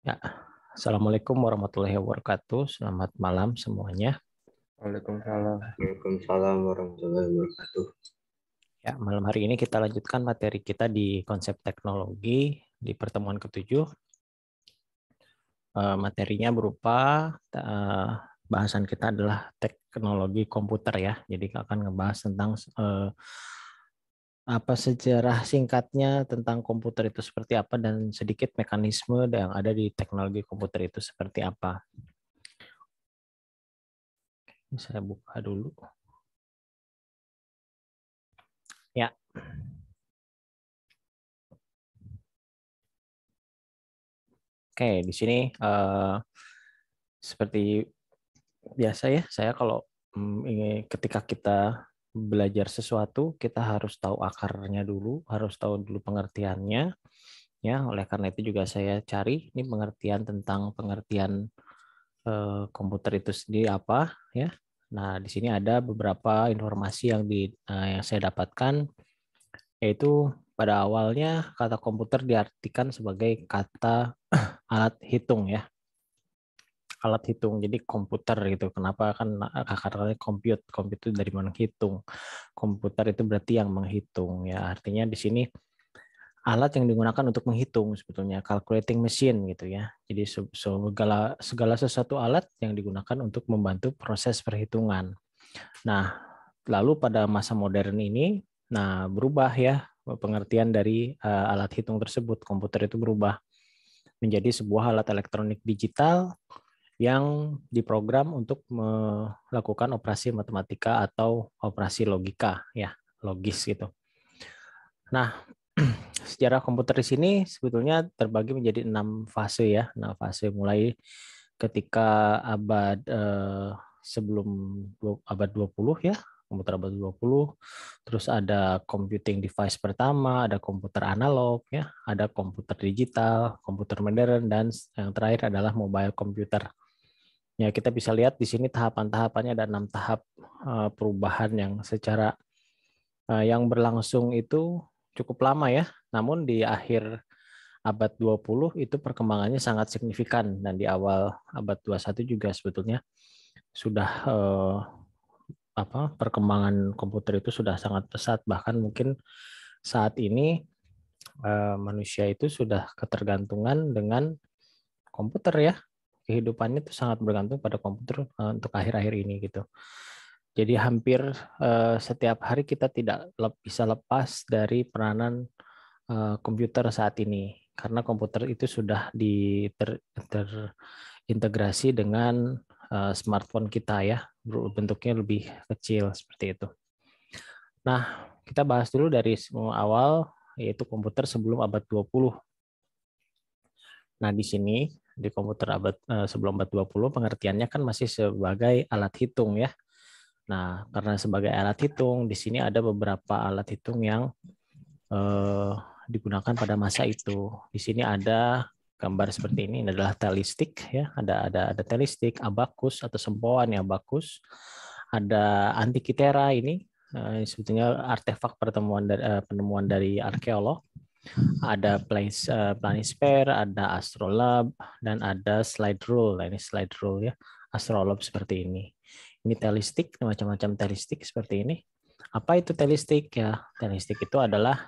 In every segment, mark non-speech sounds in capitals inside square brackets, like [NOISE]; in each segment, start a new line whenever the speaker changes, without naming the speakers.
Ya,
Assalamualaikum warahmatullahi wabarakatuh. Selamat malam semuanya.
Waalaikumsalam. Waalaikumsalam warahmatullahi wabarakatuh.
Ya, malam hari ini kita lanjutkan materi kita di konsep teknologi di pertemuan ketujuh. Eh, materinya berupa eh, bahasan kita adalah teknologi komputer ya. Jadi akan ngebahas tentang eh, apa sejarah singkatnya tentang komputer itu seperti apa dan sedikit mekanisme yang ada di teknologi komputer itu seperti apa. saya buka dulu.
Ya.
Oke, di sini uh,
seperti biasa ya, saya kalau um, ketika kita belajar sesuatu kita harus tahu akarnya dulu, harus tahu dulu pengertiannya. Ya, oleh karena itu juga saya cari ini pengertian tentang pengertian eh, komputer itu sendiri apa, ya. Nah, di sini ada beberapa informasi yang di eh, yang saya dapatkan yaitu pada awalnya kata komputer diartikan sebagai kata [CLEARS THROAT] alat hitung ya alat hitung jadi komputer gitu kenapa kan nah, katanya compute compute itu dari mana hitung komputer itu berarti yang menghitung ya artinya di sini alat yang digunakan untuk menghitung sebetulnya calculating machine gitu ya jadi segala segala sesuatu alat yang digunakan untuk membantu proses perhitungan nah lalu pada masa modern ini nah berubah ya pengertian dari uh, alat hitung tersebut komputer itu berubah menjadi sebuah alat elektronik digital yang diprogram untuk melakukan operasi matematika atau operasi logika ya, logis gitu. Nah, [CLEARS THROAT] sejarah komputer di sini sebetulnya terbagi menjadi enam fase ya. Nah, fase mulai ketika abad eh, sebelum abad 20 ya, komputer abad 20, terus ada computing device pertama, ada komputer analog ya, ada komputer digital, komputer modern dan yang terakhir adalah mobile computer. Ya, kita bisa lihat di sini tahapan-tahapannya ada enam tahap eh, perubahan yang secara eh, yang berlangsung itu cukup lama ya. Namun di akhir abad 20 itu perkembangannya sangat signifikan dan di awal abad 21 juga sebetulnya sudah eh, apa perkembangan komputer itu sudah sangat pesat bahkan mungkin saat ini manusia itu sudah ketergantungan dengan komputer ya kehidupannya itu sangat bergantung pada komputer uh, untuk akhir-akhir ini gitu. Jadi hampir uh, setiap hari kita tidak le bisa lepas dari peranan uh, komputer saat ini karena komputer itu sudah di ter, terintegrasi dengan uh, smartphone kita ya bentuknya lebih kecil seperti itu. Nah, kita bahas dulu dari semua awal yaitu komputer sebelum abad 20. Nah, di sini di komputer abad eh, sebelum abad 20 pengertiannya kan masih sebagai alat hitung ya. Nah, karena sebagai alat hitung di sini ada beberapa alat hitung yang eh, digunakan pada masa itu. Di sini ada gambar seperti ini, ini adalah telistik ya, ada ada ada telistik, abacus atau sempoan ya abakus. Ada antikitera ini eh, sebetulnya artefak pertemuan dari, eh, penemuan dari arkeolog ada place, eh, uh, ada Astrolab, dan ada slide rule. Nah, ini slide rule ya, Astrolab seperti ini. Ini telistik, macam-macam telistik seperti ini. Apa itu telistik ya? Telistik itu adalah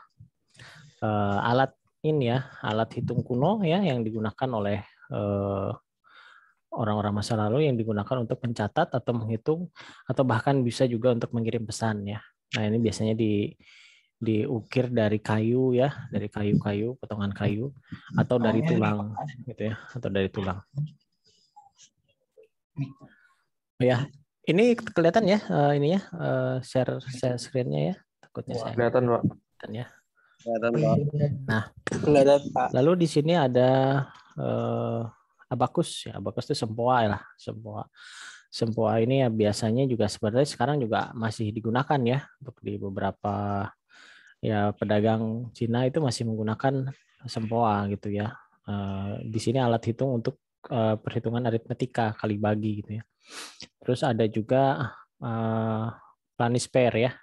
uh, alat ini ya, alat hitung kuno ya yang digunakan oleh orang eh, orang-orang masa lalu yang digunakan untuk mencatat atau menghitung atau bahkan bisa juga untuk mengirim pesan ya. Nah, ini biasanya di diukir dari kayu ya, dari kayu-kayu, potongan kayu atau dari oh, iya, tulang iya. gitu ya, atau dari tulang. Hmm. Ya, ini kelihatan ya eh, ini ya eh, share share screen-nya ya. Takutnya saya kelihatan, Pak.
Kelihatan ya. Nah,
kelihatan, Pak. Lalu di sini ada uh, abakus ya, abakus itu sempoa lah, ya, sempoa sempoa ini ya biasanya juga sebenarnya sekarang juga masih digunakan ya untuk di beberapa ya pedagang Cina itu masih menggunakan sempoa gitu ya. Eh, di sini alat hitung untuk eh, perhitungan aritmetika kali bagi gitu ya. Terus ada juga uh, eh, planisfer ya.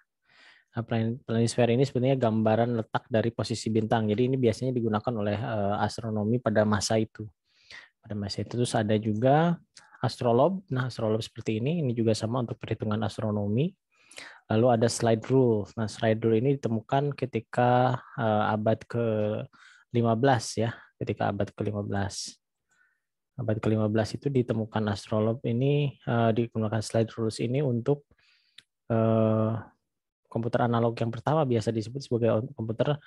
Nah, planisfer ini sebenarnya gambaran letak dari posisi bintang. Jadi ini biasanya digunakan oleh uh, astronomi pada masa itu. Pada masa itu terus ada juga astrolog. Nah, astrolog seperti ini ini juga sama untuk perhitungan astronomi. Lalu ada slide rule. Nah, slide rule ini ditemukan ketika uh, abad ke-15 ya, ketika abad ke-15. Abad ke-15 itu ditemukan astrolog ini uh, digunakan slide rules ini untuk uh, komputer analog yang pertama biasa disebut sebagai komputer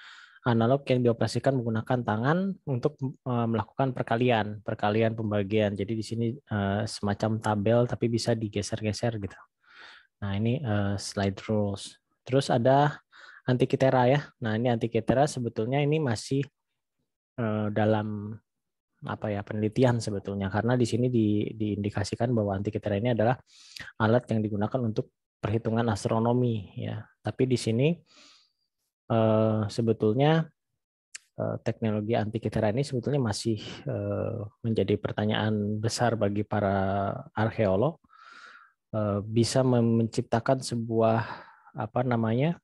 analog yang dioperasikan menggunakan tangan untuk melakukan perkalian, perkalian pembagian. Jadi di sini semacam tabel tapi bisa digeser-geser gitu. Nah, ini uh, slide rules. Terus ada antikitera ya. Nah, ini antikitera sebetulnya ini masih uh, dalam apa ya penelitian sebetulnya karena di sini di, diindikasikan bahwa antikitera ini adalah alat yang digunakan untuk perhitungan astronomi ya. Tapi di sini uh, sebetulnya teknologi anti antikitera ini sebetulnya masih menjadi pertanyaan besar bagi para arkeolog Eh, bisa menciptakan sebuah apa namanya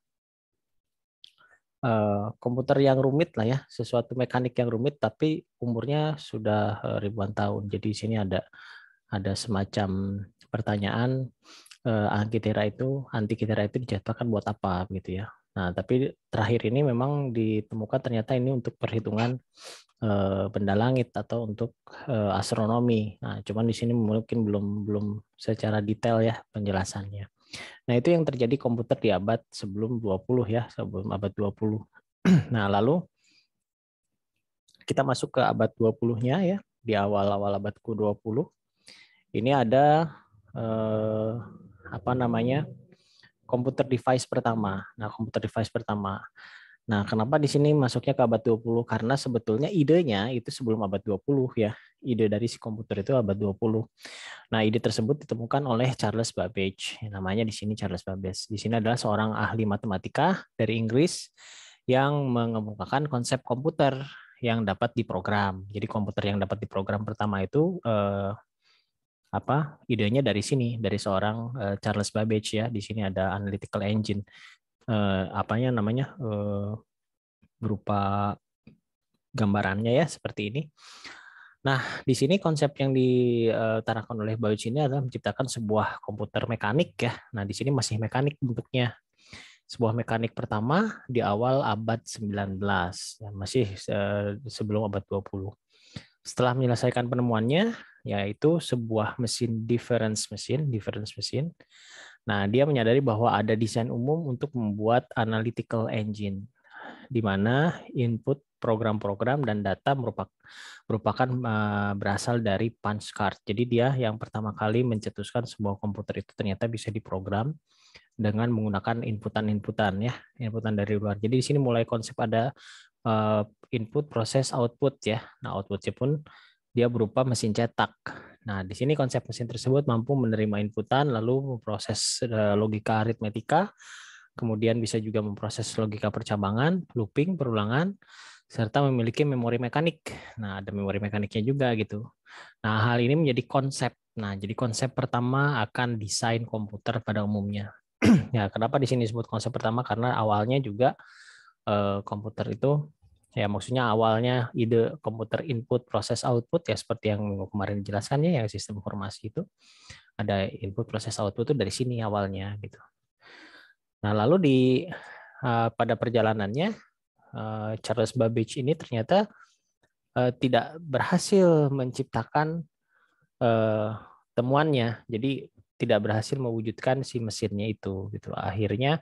eh, komputer yang rumit lah ya, sesuatu mekanik yang rumit tapi umurnya sudah eh, ribuan tahun. Jadi di sini ada ada semacam pertanyaan antitera itu antikitera itu dijatuhkan buat apa gitu ya. Nah, tapi terakhir ini memang ditemukan ternyata ini untuk perhitungan e, benda langit atau untuk e, astronomi. Nah, cuman di sini mungkin belum belum secara detail ya penjelasannya. Nah, itu yang terjadi komputer di abad sebelum 20 ya, sebelum abad 20. [CLEARS THROAT] nah, lalu kita masuk ke abad 20-nya ya, di awal-awal abad ke-20. Ini ada e, apa namanya? komputer device pertama. Nah, komputer device pertama. Nah, kenapa di sini masuknya ke abad 20? Karena sebetulnya idenya itu sebelum abad 20 ya. Ide dari si komputer itu abad 20. Nah, ide tersebut ditemukan oleh Charles Babbage. Namanya di sini Charles Babbage. Di sini adalah seorang ahli matematika dari Inggris yang mengemukakan konsep komputer yang dapat diprogram. Jadi komputer yang dapat diprogram pertama itu eh, apa idenya dari sini dari seorang eh, Charles Babbage ya di sini ada analytical engine uh, apanya namanya uh, berupa gambarannya ya seperti ini Nah, di sini konsep yang ditarakan oleh Babbage ini adalah menciptakan sebuah komputer mekanik ya. Nah, di sini masih mekanik bentuknya. Sebuah mekanik pertama di awal abad 19, ya, masih sebelum abad 20. Setelah menyelesaikan penemuannya, yaitu sebuah mesin difference mesin, difference mesin. Nah, dia menyadari bahwa ada desain umum untuk membuat analytical engine di mana input program-program dan data merupakan merupakan eh, berasal dari punch card. Jadi dia yang pertama kali mencetuskan sebuah komputer itu ternyata bisa diprogram dengan menggunakan inputan-inputan ya, inputan dari luar. Jadi di sini mulai konsep ada eh, input, proses, output ya. Nah, outputnya pun dia berupa mesin cetak. Nah, di sini konsep mesin tersebut mampu menerima inputan, lalu memproses eh, logika aritmetika, kemudian bisa juga memproses logika percabangan, looping, perulangan, serta memiliki memori mekanik. Nah, ada memori mekaniknya juga gitu. Nah, hal ini menjadi konsep. Nah, jadi konsep pertama akan desain komputer pada umumnya. [CLEARS THROAT] ya, kenapa di sini disebut konsep pertama? Karena awalnya juga eh, komputer itu ya maksudnya awalnya ide komputer input proses output ya seperti yang kemarin dijelaskannya ya sistem informasi itu ada input proses output itu dari sini awalnya gitu. Nah lalu di uh, pada perjalanannya uh, Charles Babbage ini ternyata uh, tidak berhasil menciptakan uh, temuannya, jadi tidak berhasil mewujudkan si mesinnya itu gitu. Akhirnya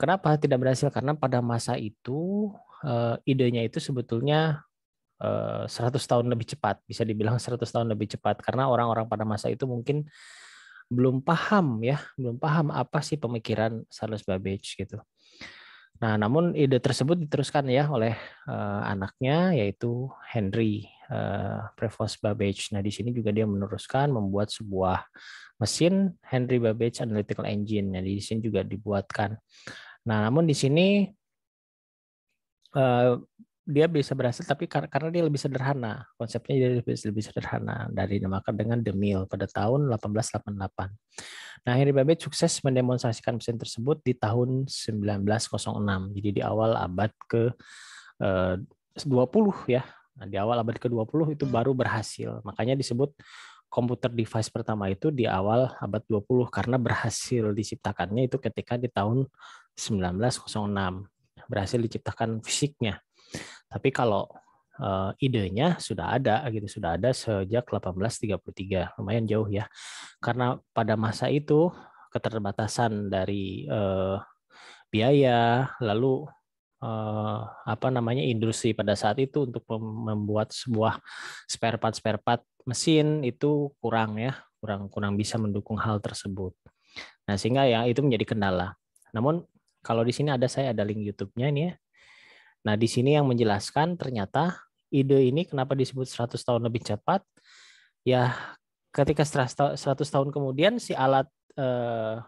kenapa tidak berhasil karena pada masa itu uh, idenya itu sebetulnya uh, eh, 100 tahun lebih cepat, bisa dibilang 100 tahun lebih cepat karena orang-orang pada masa itu mungkin belum paham ya, belum paham apa sih pemikiran Charles Babbage gitu. Nah, namun ide tersebut diteruskan ya oleh uh, anaknya yaitu Henry uh, Prevost Babbage. Nah, di sini juga dia meneruskan membuat sebuah mesin Henry Babbage Analytical Engine. Jadi nah, di sini juga dibuatkan. Nah, namun di sini dia bisa berhasil tapi kar karena dia lebih sederhana konsepnya dia lebih, lebih sederhana dari dinamakan dengan The Mill pada tahun 1888. Nah Henry Babbage sukses mendemonstrasikan mesin tersebut di tahun 1906 jadi di awal abad ke eh, 20 ya nah, di awal abad ke 20 itu baru berhasil makanya disebut komputer device pertama itu di awal abad 20 karena berhasil diciptakannya itu ketika di tahun 1906 berhasil diciptakan fisiknya. Tapi kalau uh, idenya sudah ada gitu sudah ada sejak 1833 lumayan jauh ya karena pada masa itu keterbatasan dari uh, biaya lalu uh, apa namanya industri pada saat itu untuk membuat sebuah spare part spare part mesin itu kurang ya kurang kurang bisa mendukung hal tersebut nah sehingga ya itu menjadi kendala namun kalau di sini ada saya ada link YouTube-nya nih ya. Nah, di sini yang menjelaskan ternyata ide ini kenapa disebut 100 tahun lebih cepat. Ya, ketika 100 tahun kemudian si alat eh,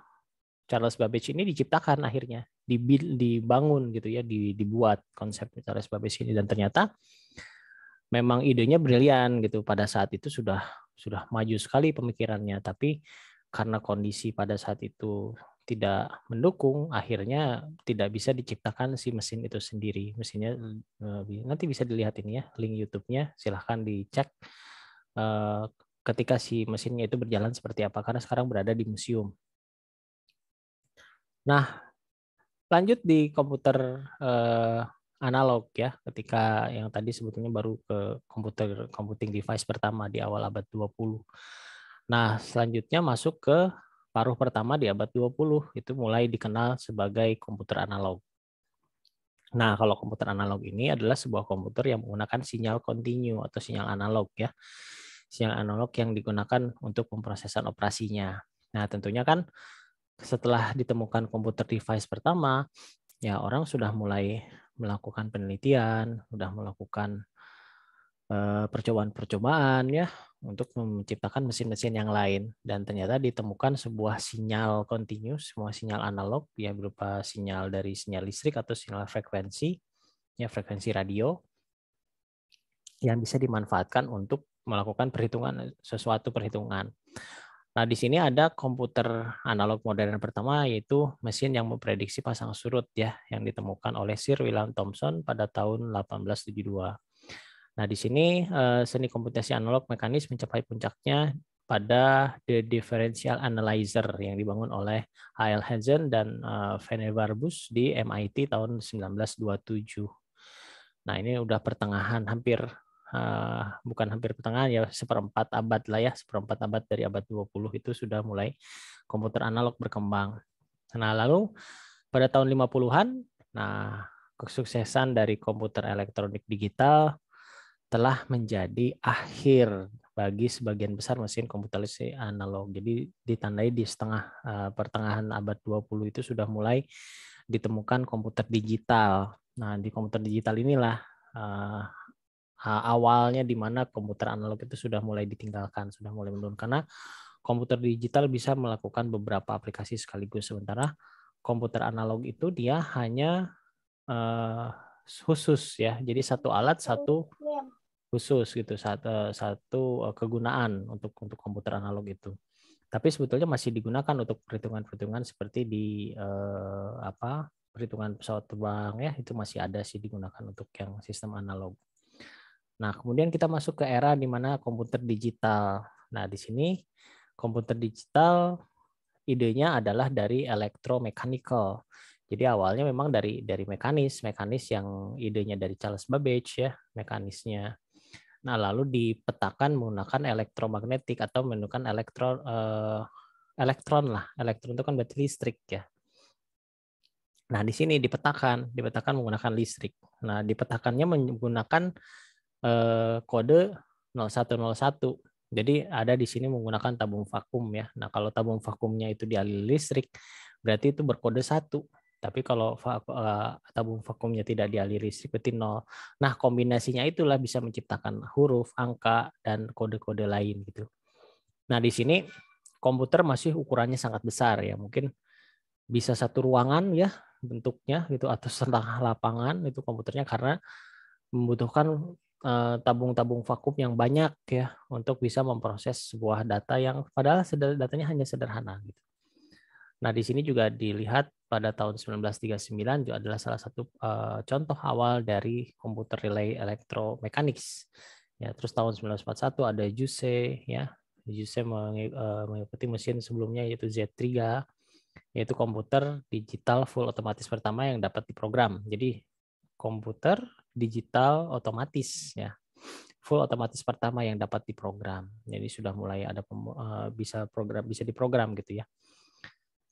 Charles Babbage ini diciptakan akhirnya, dibangun gitu ya, dibuat konsep Charles Babbage ini dan ternyata memang idenya brilian gitu pada saat itu sudah sudah maju sekali pemikirannya tapi karena kondisi pada saat itu tidak mendukung, akhirnya tidak bisa diciptakan si mesin itu sendiri. Mesinnya hmm. eh, nanti bisa dilihat ini ya, link YouTube-nya silahkan dicek eh, ketika si mesinnya itu berjalan seperti apa karena sekarang berada di museum. Nah, lanjut di komputer eh, analog ya, ketika yang tadi sebetulnya baru ke komputer computing device pertama di awal abad 20. Nah, selanjutnya masuk ke paruh pertama di abad 20 itu mulai dikenal sebagai komputer analog. Nah, kalau komputer analog ini adalah sebuah komputer yang menggunakan sinyal kontinu atau sinyal analog ya. Sinyal analog yang digunakan untuk pemrosesan operasinya. Nah, tentunya kan setelah ditemukan komputer device pertama, ya orang sudah mulai melakukan penelitian, sudah melakukan eh, percobaan-percobaan ya untuk menciptakan mesin-mesin yang lain dan ternyata ditemukan sebuah sinyal continuous, semua sinyal analog ya berupa sinyal dari sinyal listrik atau sinyal frekuensi ya frekuensi radio yang bisa dimanfaatkan untuk melakukan perhitungan sesuatu perhitungan. Nah, di sini ada komputer analog modern pertama yaitu mesin yang memprediksi pasang surut ya yang ditemukan oleh Sir William Thomson pada tahun 1872. Nah, di sini eh, seni komputasi analog mekanis mencapai puncaknya pada The Differential Analyzer yang dibangun oleh Al Hansen dan eh, Vene Barbus di MIT tahun 1927. Nah, ini udah pertengahan hampir eh, bukan hampir pertengahan ya seperempat abad lah ya, seperempat abad dari abad 20 itu sudah mulai komputer analog berkembang. Nah, lalu pada tahun 50-an, nah kesuksesan dari komputer elektronik digital telah menjadi akhir bagi sebagian besar mesin komputasi analog. Jadi ditandai di setengah eh, pertengahan abad 20 itu sudah mulai ditemukan komputer digital. Nah, di komputer digital inilah eh, awalnya di mana komputer analog itu sudah mulai ditinggalkan, sudah mulai menurun karena komputer digital bisa melakukan beberapa aplikasi sekaligus sementara komputer analog itu dia hanya eh, khusus ya. Jadi satu alat, satu khusus gitu eh, satu, satu eh, kegunaan untuk untuk komputer analog itu tapi sebetulnya masih digunakan untuk perhitungan-perhitungan seperti di eh, apa perhitungan pesawat terbang ya itu masih ada sih digunakan untuk yang sistem analog. Nah, kemudian kita masuk ke era di mana komputer digital. Nah, di sini komputer digital idenya adalah dari electromechanical. Jadi awalnya memang dari dari mekanis, mekanis yang idenya dari Charles Babbage ya, mekanisnya Nah, lalu dipetakan menggunakan elektromagnetik atau menggunakan elektron uh, eh, elektron lah. Elektron itu kan berarti listrik ya. Nah, di sini dipetakan, dipetakan menggunakan listrik. Nah, dipetakannya menggunakan uh, kode 0101. Jadi ada di sini menggunakan tabung vakum ya. Nah, kalau tabung vakumnya itu dialiri listrik, berarti itu berkode satu. Tapi kalau eh, tabung vakumnya tidak dialiri seperti berarti nol. Nah, kombinasinya itulah bisa menciptakan huruf, angka, dan kode-kode lain gitu. Nah, di sini komputer masih ukurannya sangat besar ya. Mungkin bisa satu ruangan ya bentuknya gitu atau setengah lapangan itu komputernya karena membutuhkan eh, tabung-tabung vakum yang banyak ya untuk bisa memproses sebuah data yang padahal datanya hanya sederhana gitu. Nah, di sini juga dilihat pada tahun 1939 juga adalah salah satu uh, contoh awal dari komputer relay elektromekanis. Ya, terus tahun 1941 ada JUSE ya. JUSE eh, mengikuti mesin sebelumnya yaitu Z3 yaitu komputer digital full otomatis pertama yang dapat diprogram. Jadi komputer digital otomatis ya. Full otomatis pertama yang dapat diprogram. Jadi sudah mulai ada eh, bisa program bisa diprogram gitu ya.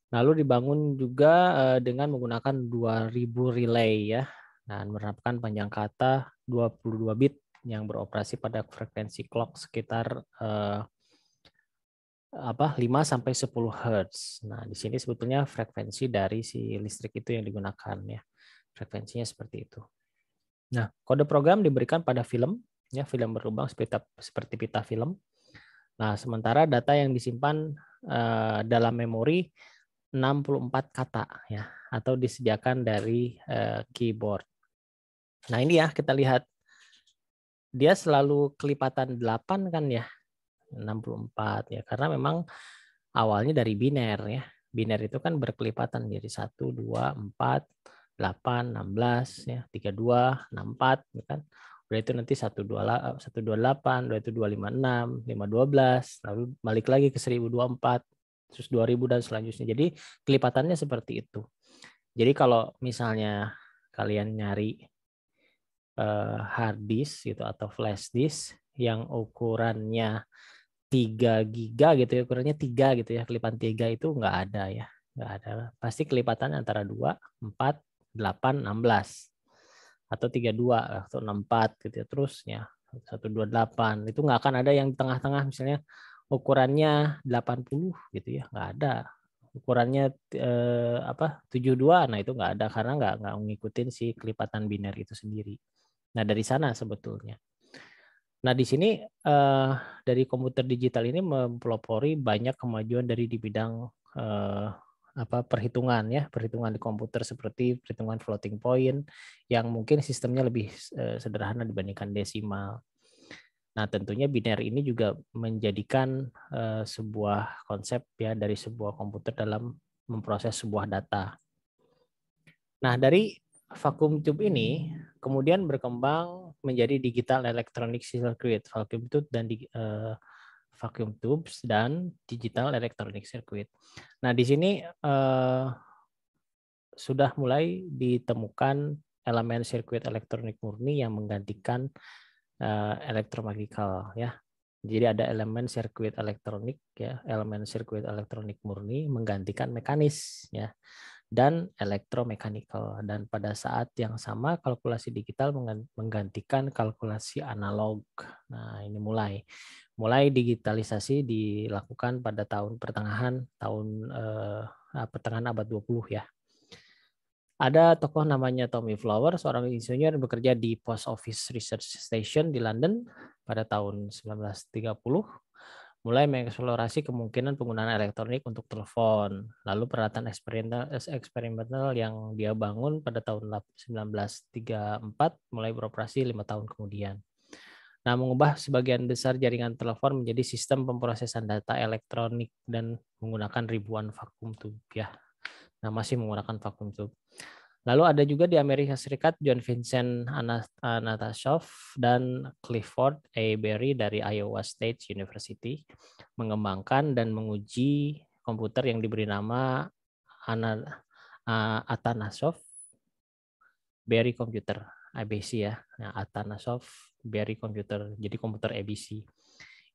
Lalu dibangun juga eh, dengan menggunakan 2000 relay ya dan menerapkan panjang kata 22 bit yang beroperasi pada frekuensi clock sekitar eh, apa 5 sampai 10 Hz. Nah, di sini sebetulnya frekuensi dari si listrik itu yang digunakan ya. Frekuensinya seperti itu. Nah, kode program diberikan pada film ya, film berlubang seperti pita, seperti pita film. Nah, sementara data yang disimpan eh, dalam memori 64 kata ya atau disediakan dari uh, keyboard. Nah, ini ya kita lihat dia selalu kelipatan 8 kan ya. 64 ya karena memang awalnya dari biner ya. Biner itu kan berkelipatan jadi 1 2 4 8 16 ya, 32 64 ya kan. Udah itu nanti 128, 128, 2 itu 256, 512, lalu balik lagi ke 1024 terus 2000 dan selanjutnya. Jadi kelipatannya seperti itu. Jadi kalau misalnya kalian nyari uh, hard disk gitu atau flash disk yang ukurannya 3 giga gitu ya, ukurannya 3 gitu ya, kelipatan 3 itu enggak ada ya. Enggak ada. Pasti kelipatan antara 2, 4, 8, 16 atau 32 atau 64 gitu ya terusnya 128 itu nggak akan ada yang tengah-tengah misalnya ukurannya 80 gitu ya nggak ada ukurannya eh, apa 72 nah itu nggak ada karena nggak nggak ngikutin si kelipatan biner itu sendiri nah dari sana sebetulnya nah di sini eh, dari komputer digital ini mempelopori banyak kemajuan dari di bidang eh, apa perhitungan ya perhitungan di komputer seperti perhitungan floating point yang mungkin sistemnya lebih eh, sederhana dibandingkan desimal Nah, tentunya biner ini juga menjadikan uh, sebuah konsep ya dari sebuah komputer dalam memproses sebuah data. Nah, dari vacuum tube ini kemudian berkembang menjadi digital electronic circuit vacuum tube dan di, uh, vacuum tubes dan digital electronic circuit. Nah, di sini uh, sudah mulai ditemukan elemen sirkuit elektronik murni yang menggantikan uh, ya. Jadi ada elemen sirkuit elektronik ya, elemen sirkuit elektronik murni menggantikan mekanis ya dan elektromekanikal dan pada saat yang sama kalkulasi digital menggantikan kalkulasi analog. Nah, ini mulai mulai digitalisasi dilakukan pada tahun pertengahan tahun eh, ah, pertengahan abad 20 ya. Ada tokoh namanya Tommy Flower, seorang insinyur yang bekerja di Post Office Research Station di London pada tahun 1930 mulai mengeksplorasi kemungkinan penggunaan elektronik untuk telepon. Lalu peralatan eksperimental, yang dia bangun pada tahun 1934 mulai beroperasi lima tahun kemudian. Nah, mengubah sebagian besar jaringan telepon menjadi sistem pemprosesan data elektronik dan menggunakan ribuan vakum tubuh ya Nah, masih menggunakan vakum tube. Lalu ada juga di Amerika Serikat John Vincent Anatasov dan Clifford A. Berry dari Iowa State University mengembangkan dan menguji komputer yang diberi nama Atanasov Berry Computer ABC ya. Nah, Atanasov Berry Computer. Jadi komputer ABC.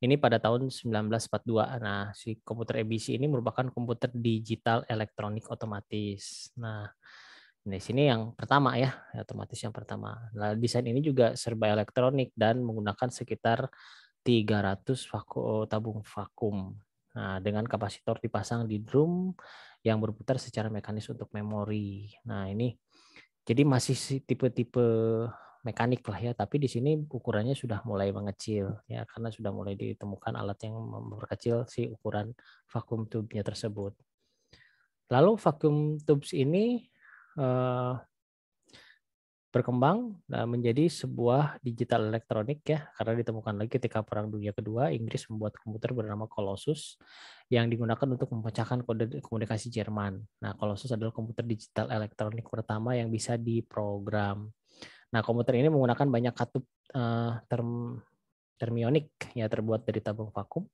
Ini pada tahun 1942. Nah, si komputer ABC ini merupakan komputer digital elektronik otomatis. Nah, di sini yang pertama ya, otomatis yang pertama. Nah, desain ini juga serba elektronik dan menggunakan sekitar 300 vaku, eh, tabung vakum. Nah, dengan kapasitor dipasang di drum yang berputar secara mekanis untuk memori. Nah, ini jadi masih tipe-tipe mekanik lah ya, tapi di sini ukurannya sudah mulai mengecil ya karena sudah mulai ditemukan alat yang memperkecil si ukuran vakum tubenya tersebut. Lalu vakum tubes ini eh, berkembang eh, menjadi sebuah digital elektronik ya karena ditemukan lagi ketika Perang Dunia Kedua Inggris membuat komputer bernama Colossus yang digunakan untuk memecahkan kode komunikasi Jerman. Nah, Colossus adalah komputer digital elektronik pertama yang bisa diprogram. Nah, komputer ini menggunakan banyak katup uh, term termionik ya terbuat dari tabung vakum,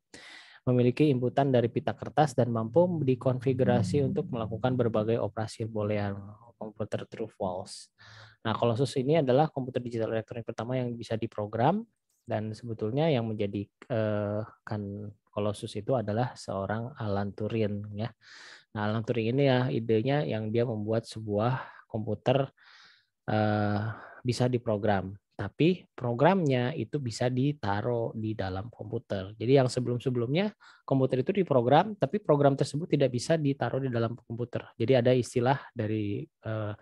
memiliki inputan dari pita kertas dan mampu dikonfigurasi untuk melakukan berbagai operasi boolean komputer true false. Nah, Colossus ini adalah komputer digital elektronik pertama yang bisa diprogram dan sebetulnya yang menjadi uh, kan Colossus itu adalah seorang Alan Turing ya. Nah, Alan Turing ini ya idenya yang dia membuat sebuah komputer uh, bisa diprogram, tapi programnya itu bisa ditaruh di dalam komputer. Jadi yang sebelum-sebelumnya komputer itu diprogram, tapi program tersebut tidak bisa ditaruh di dalam komputer. Jadi ada istilah dari uh,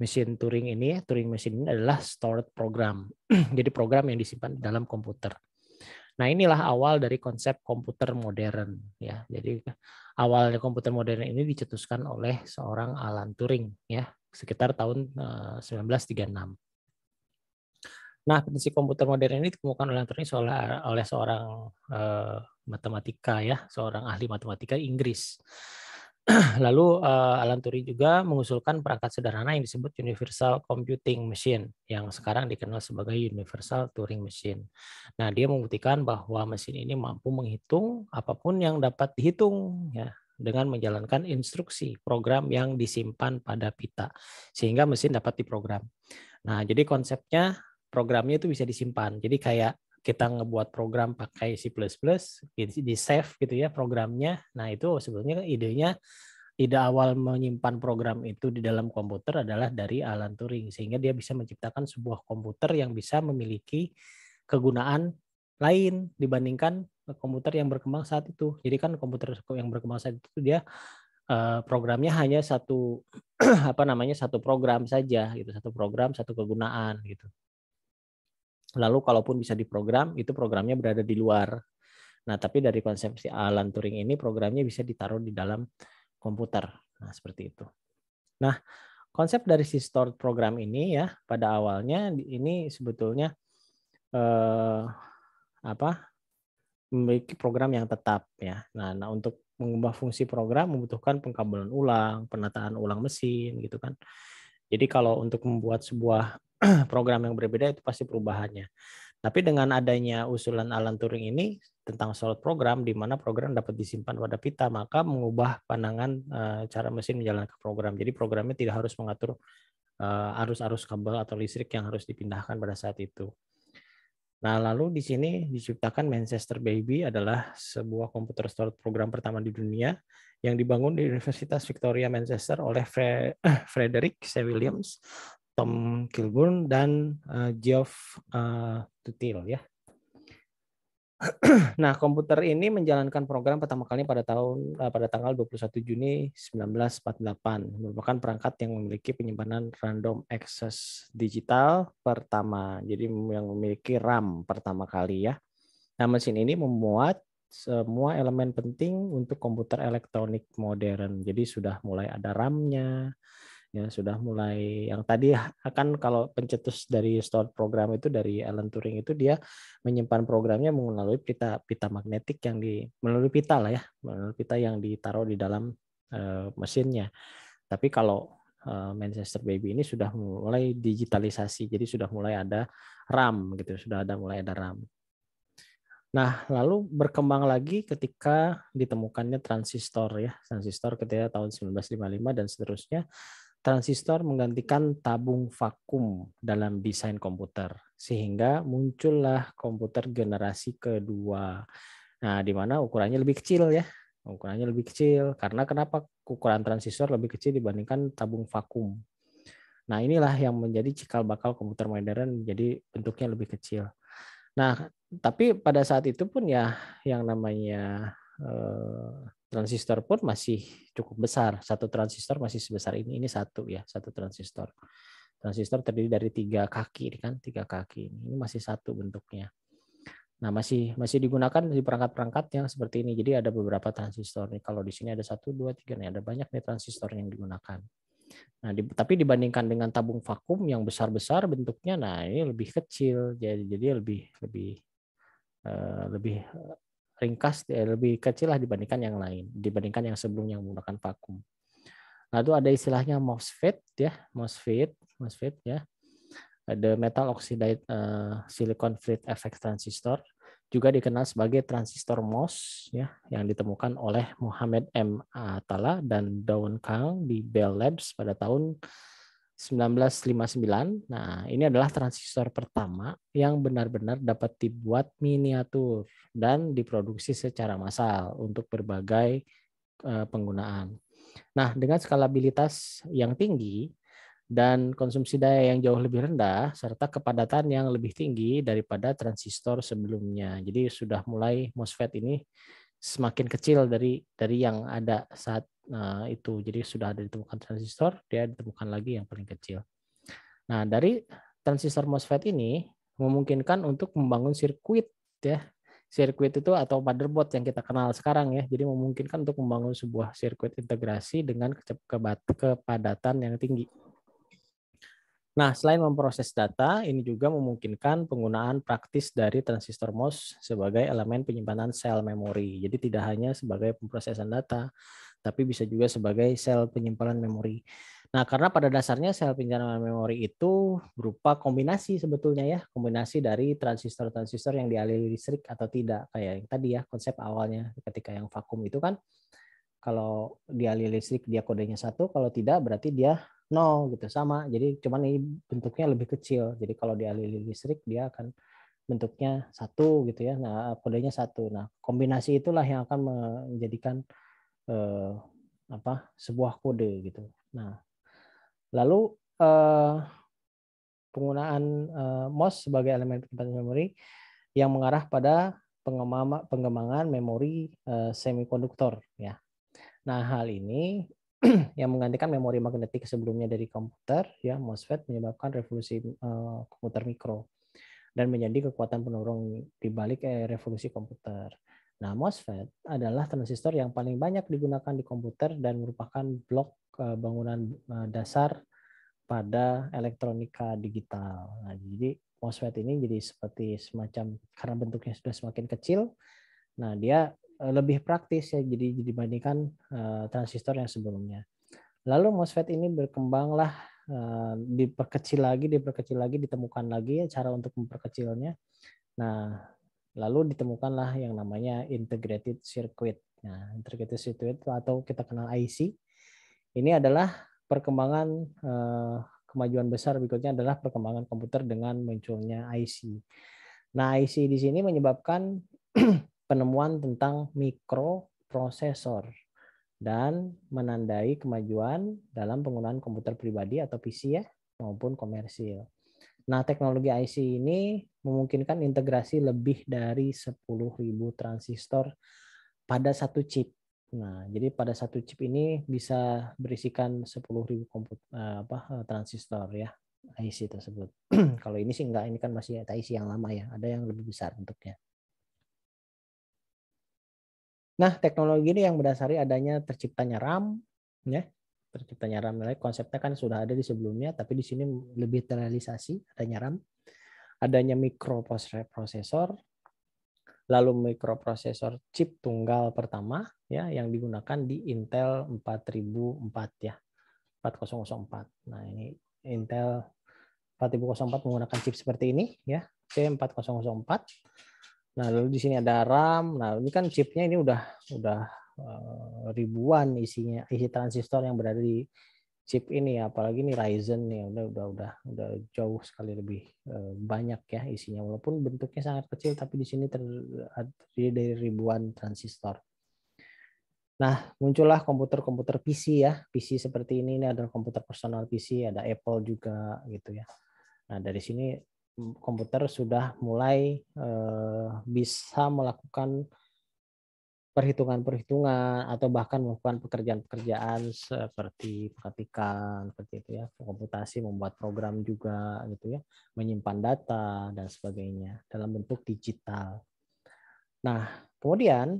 mesin Turing ini, Turing mesin ini adalah stored program. [CLEARS THROAT] Jadi program yang disimpan di dalam komputer. Nah, inilah awal dari konsep komputer modern ya. Jadi awalnya komputer modern ini dicetuskan oleh seorang Alan Turing ya, sekitar tahun 1936. Eh, Nah, prinsip komputer modern ini ditemukan oleh Anthony oleh seorang uh, matematika ya, seorang ahli matematika Inggris. [CLEARS THROAT] Lalu uh, Alan Turing juga mengusulkan perangkat sederhana yang disebut Universal Computing Machine yang sekarang dikenal sebagai Universal Turing Machine. Nah, dia membuktikan bahwa mesin ini mampu menghitung apapun yang dapat dihitung ya dengan menjalankan instruksi program yang disimpan pada pita sehingga mesin dapat diprogram. Nah, jadi konsepnya programnya itu bisa disimpan. Jadi kayak kita ngebuat program pakai C++, gitu, di save gitu ya programnya. Nah itu sebetulnya idenya ide awal menyimpan program itu di dalam komputer adalah dari Alan Turing sehingga dia bisa menciptakan sebuah komputer yang bisa memiliki kegunaan lain dibandingkan komputer yang berkembang saat itu. Jadi kan komputer yang berkembang saat itu dia eh, programnya hanya satu [CLEARS THROAT] apa namanya satu program saja gitu, satu program satu kegunaan gitu. Lalu kalaupun bisa diprogram, itu programnya berada di luar. Nah, tapi dari konsepsi Alan Turing ini programnya bisa ditaruh di dalam komputer. Nah, seperti itu. Nah, konsep dari si stored program ini ya pada awalnya ini sebetulnya eh, apa memiliki program yang tetap ya. Nah, nah untuk mengubah fungsi program membutuhkan pengkabelan ulang, penataan ulang mesin gitu kan. Jadi kalau untuk membuat sebuah [CLEARS THROAT] program yang berbeda itu pasti perubahannya. Tapi dengan adanya usulan Alan Turing ini tentang soal program, di mana program dapat disimpan pada pita, maka mengubah pandangan eh, cara mesin menjalankan program. Jadi programnya tidak harus mengatur eh, arus-arus kabel atau listrik yang harus dipindahkan pada saat itu. Nah, lalu di sini diciptakan Manchester Baby adalah sebuah komputer store program pertama di dunia yang dibangun di Universitas Victoria Manchester oleh Fre eh, Frederick C. Williams, Tom Kilburn dan uh, Geoff uh, Tutil ya. [CLEARS THROAT] Nah, komputer ini menjalankan program pertama kali pada tahun uh, pada tanggal 21 Juni 1948 merupakan perangkat yang memiliki penyimpanan random access digital pertama. Jadi yang memiliki RAM pertama kali ya. Nah, mesin ini memuat semua elemen penting untuk komputer elektronik modern. Jadi sudah mulai ada RAM-nya, ya sudah mulai yang tadi akan [LAUGHS] kalau pencetus dari stored program itu dari Alan Turing itu dia menyimpan programnya melalui pita pita magnetik yang di melalui pita lah ya melalui pita yang ditaruh di dalam uh, mesinnya tapi kalau uh, Manchester Baby ini sudah mulai digitalisasi jadi sudah mulai ada RAM gitu sudah ada mulai ada RAM Nah, lalu berkembang lagi ketika ditemukannya transistor ya, transistor ketika tahun 1955 dan seterusnya. Transistor menggantikan tabung vakum dalam desain komputer sehingga muncullah komputer generasi kedua. Nah, di mana ukurannya lebih kecil ya. Ukurannya lebih kecil karena kenapa ukuran transistor lebih kecil dibandingkan tabung vakum. Nah, inilah yang menjadi cikal bakal komputer modern jadi bentuknya lebih kecil. Nah, tapi pada saat itu pun ya yang namanya eh, transistor pun masih cukup besar. Satu transistor masih sebesar ini. Ini satu ya, satu transistor. Transistor terdiri dari tiga kaki, kan tiga kaki. Ini masih satu bentuknya. Nah, masih masih digunakan di perangkat-perangkat yang seperti ini. Jadi ada beberapa transistor nih. Kalau di sini ada satu, dua, tiga nih. Ada banyak nih transistor yang digunakan. Nah, di, tapi dibandingkan dengan tabung vakum yang besar-besar bentuknya, nah ini lebih kecil, jadi jadi lebih lebih uh, lebih eh, ringkas, eh, lebih kecil lah dibandingkan yang lain, dibandingkan yang sebelumnya menggunakan vakum. Nah itu ada istilahnya MOSFET ya, MOSFET, MOSFET ya, ada metal oxide uh, eh, silicon fluid effect transistor juga dikenal sebagai transistor MOS ya yang ditemukan oleh Muhammad M. Atala dan Daun Kang di Bell Labs pada tahun 1959. Nah, ini adalah transistor pertama yang benar-benar dapat dibuat miniatur dan diproduksi secara massal untuk berbagai eh, penggunaan. Nah, dengan skalabilitas yang tinggi, dan konsumsi daya yang jauh lebih rendah serta kepadatan yang lebih tinggi daripada transistor sebelumnya. Jadi sudah mulai MOSFET ini semakin kecil dari dari yang ada saat eh, itu. Jadi sudah ada ditemukan transistor, dia ditemukan lagi yang paling kecil. Nah, dari transistor MOSFET ini memungkinkan untuk membangun sirkuit ya. Sirkuit itu atau motherboard yang kita kenal sekarang ya. Jadi memungkinkan untuk membangun sebuah sirkuit integrasi dengan kepadatan yang tinggi. Nah, selain memproses data, ini juga memungkinkan penggunaan praktis dari transistor MOS sebagai elemen penyimpanan sel memori. Jadi tidak hanya sebagai pemrosesan data, tapi bisa juga sebagai sel penyimpanan memori. Nah, karena pada dasarnya sel penyimpanan memori itu berupa kombinasi sebetulnya ya, kombinasi dari transistor-transistor yang dialiri listrik atau tidak. Kayak yang tadi ya, konsep awalnya ketika yang vakum itu kan kalau dialiri listrik dia kodenya satu, kalau tidak berarti dia no gitu sama jadi cuman ini bentuknya lebih kecil jadi kalau dialiri listrik dia akan bentuknya satu gitu ya nah kodenya satu nah kombinasi itulah yang akan menjadikan eh, apa sebuah kode gitu nah lalu eh, penggunaan eh, MOS sebagai elemen penyimpanan memori yang mengarah pada pengembangan memori eh, semikonduktor ya nah hal ini [CLEARS THROAT] yang menggantikan memori magnetik sebelumnya dari komputer, ya MOSFET menyebabkan revolusi uh, komputer mikro dan menjadi kekuatan pendorong di balik eh, revolusi komputer. Nah, MOSFET adalah transistor yang paling banyak digunakan di komputer dan merupakan blok eh, bangunan eh, dasar pada elektronika digital. Nah, jadi MOSFET ini jadi seperti semacam karena bentuknya sudah semakin kecil, nah dia Eh, lebih praktis ya jadi dibandingkan uh, transistor yang sebelumnya. Lalu MOSFET ini berkembanglah uh, diperkecil lagi, diperkecil lagi, ditemukan lagi ya cara untuk memperkecilnya. Nah, lalu ditemukanlah yang namanya integrated circuit. Nah, integrated circuit atau kita kenal IC. Ini adalah perkembangan uh, kemajuan besar berikutnya adalah perkembangan komputer dengan munculnya IC. Nah, IC di sini menyebabkan [CLEARS THROAT] penemuan tentang mikroprosesor dan menandai kemajuan dalam penggunaan komputer pribadi atau PC ya maupun komersil. Nah, teknologi IC ini memungkinkan integrasi lebih dari 10.000 transistor pada satu chip. Nah, jadi pada satu chip ini bisa berisikan 10.000 komputer eh, apa eh, transistor ya IC tersebut. [CLEARS THROAT] Kalau ini sih enggak, ini kan masih IC yang lama ya, ada yang lebih besar bentuknya. Nah, teknologi ini yang berdasari adanya terciptanya RAM, ya, terciptanya RAM nilai konsepnya kan sudah ada di sebelumnya, tapi di sini lebih terrealisasi adanya RAM, adanya mikroprosesor, lalu mikroprosesor chip tunggal pertama ya yang digunakan di Intel 4004 ya 4004. Nah ini Intel 4004 menggunakan chip seperti ini ya C4004 Nah, lalu di sini ada RAM. Nah, ini kan chipnya ini udah udah eh, ribuan isinya isi transistor yang berada di chip ini ya. Apalagi ini Ryzen ya udah udah udah udah jauh sekali lebih eh, banyak ya isinya walaupun bentuknya sangat kecil tapi di sini terdiri dari ribuan transistor. Nah, muncullah komputer-komputer PC ya. PC seperti ini ini adalah komputer personal PC, ada Apple juga gitu ya. Nah, dari sini komputer sudah mulai eh, bisa melakukan perhitungan-perhitungan atau bahkan melakukan pekerjaan-pekerjaan seperti mengetikkan, seperti itu ya komputasi membuat program juga gitu ya menyimpan data dan sebagainya dalam bentuk digital nah kemudian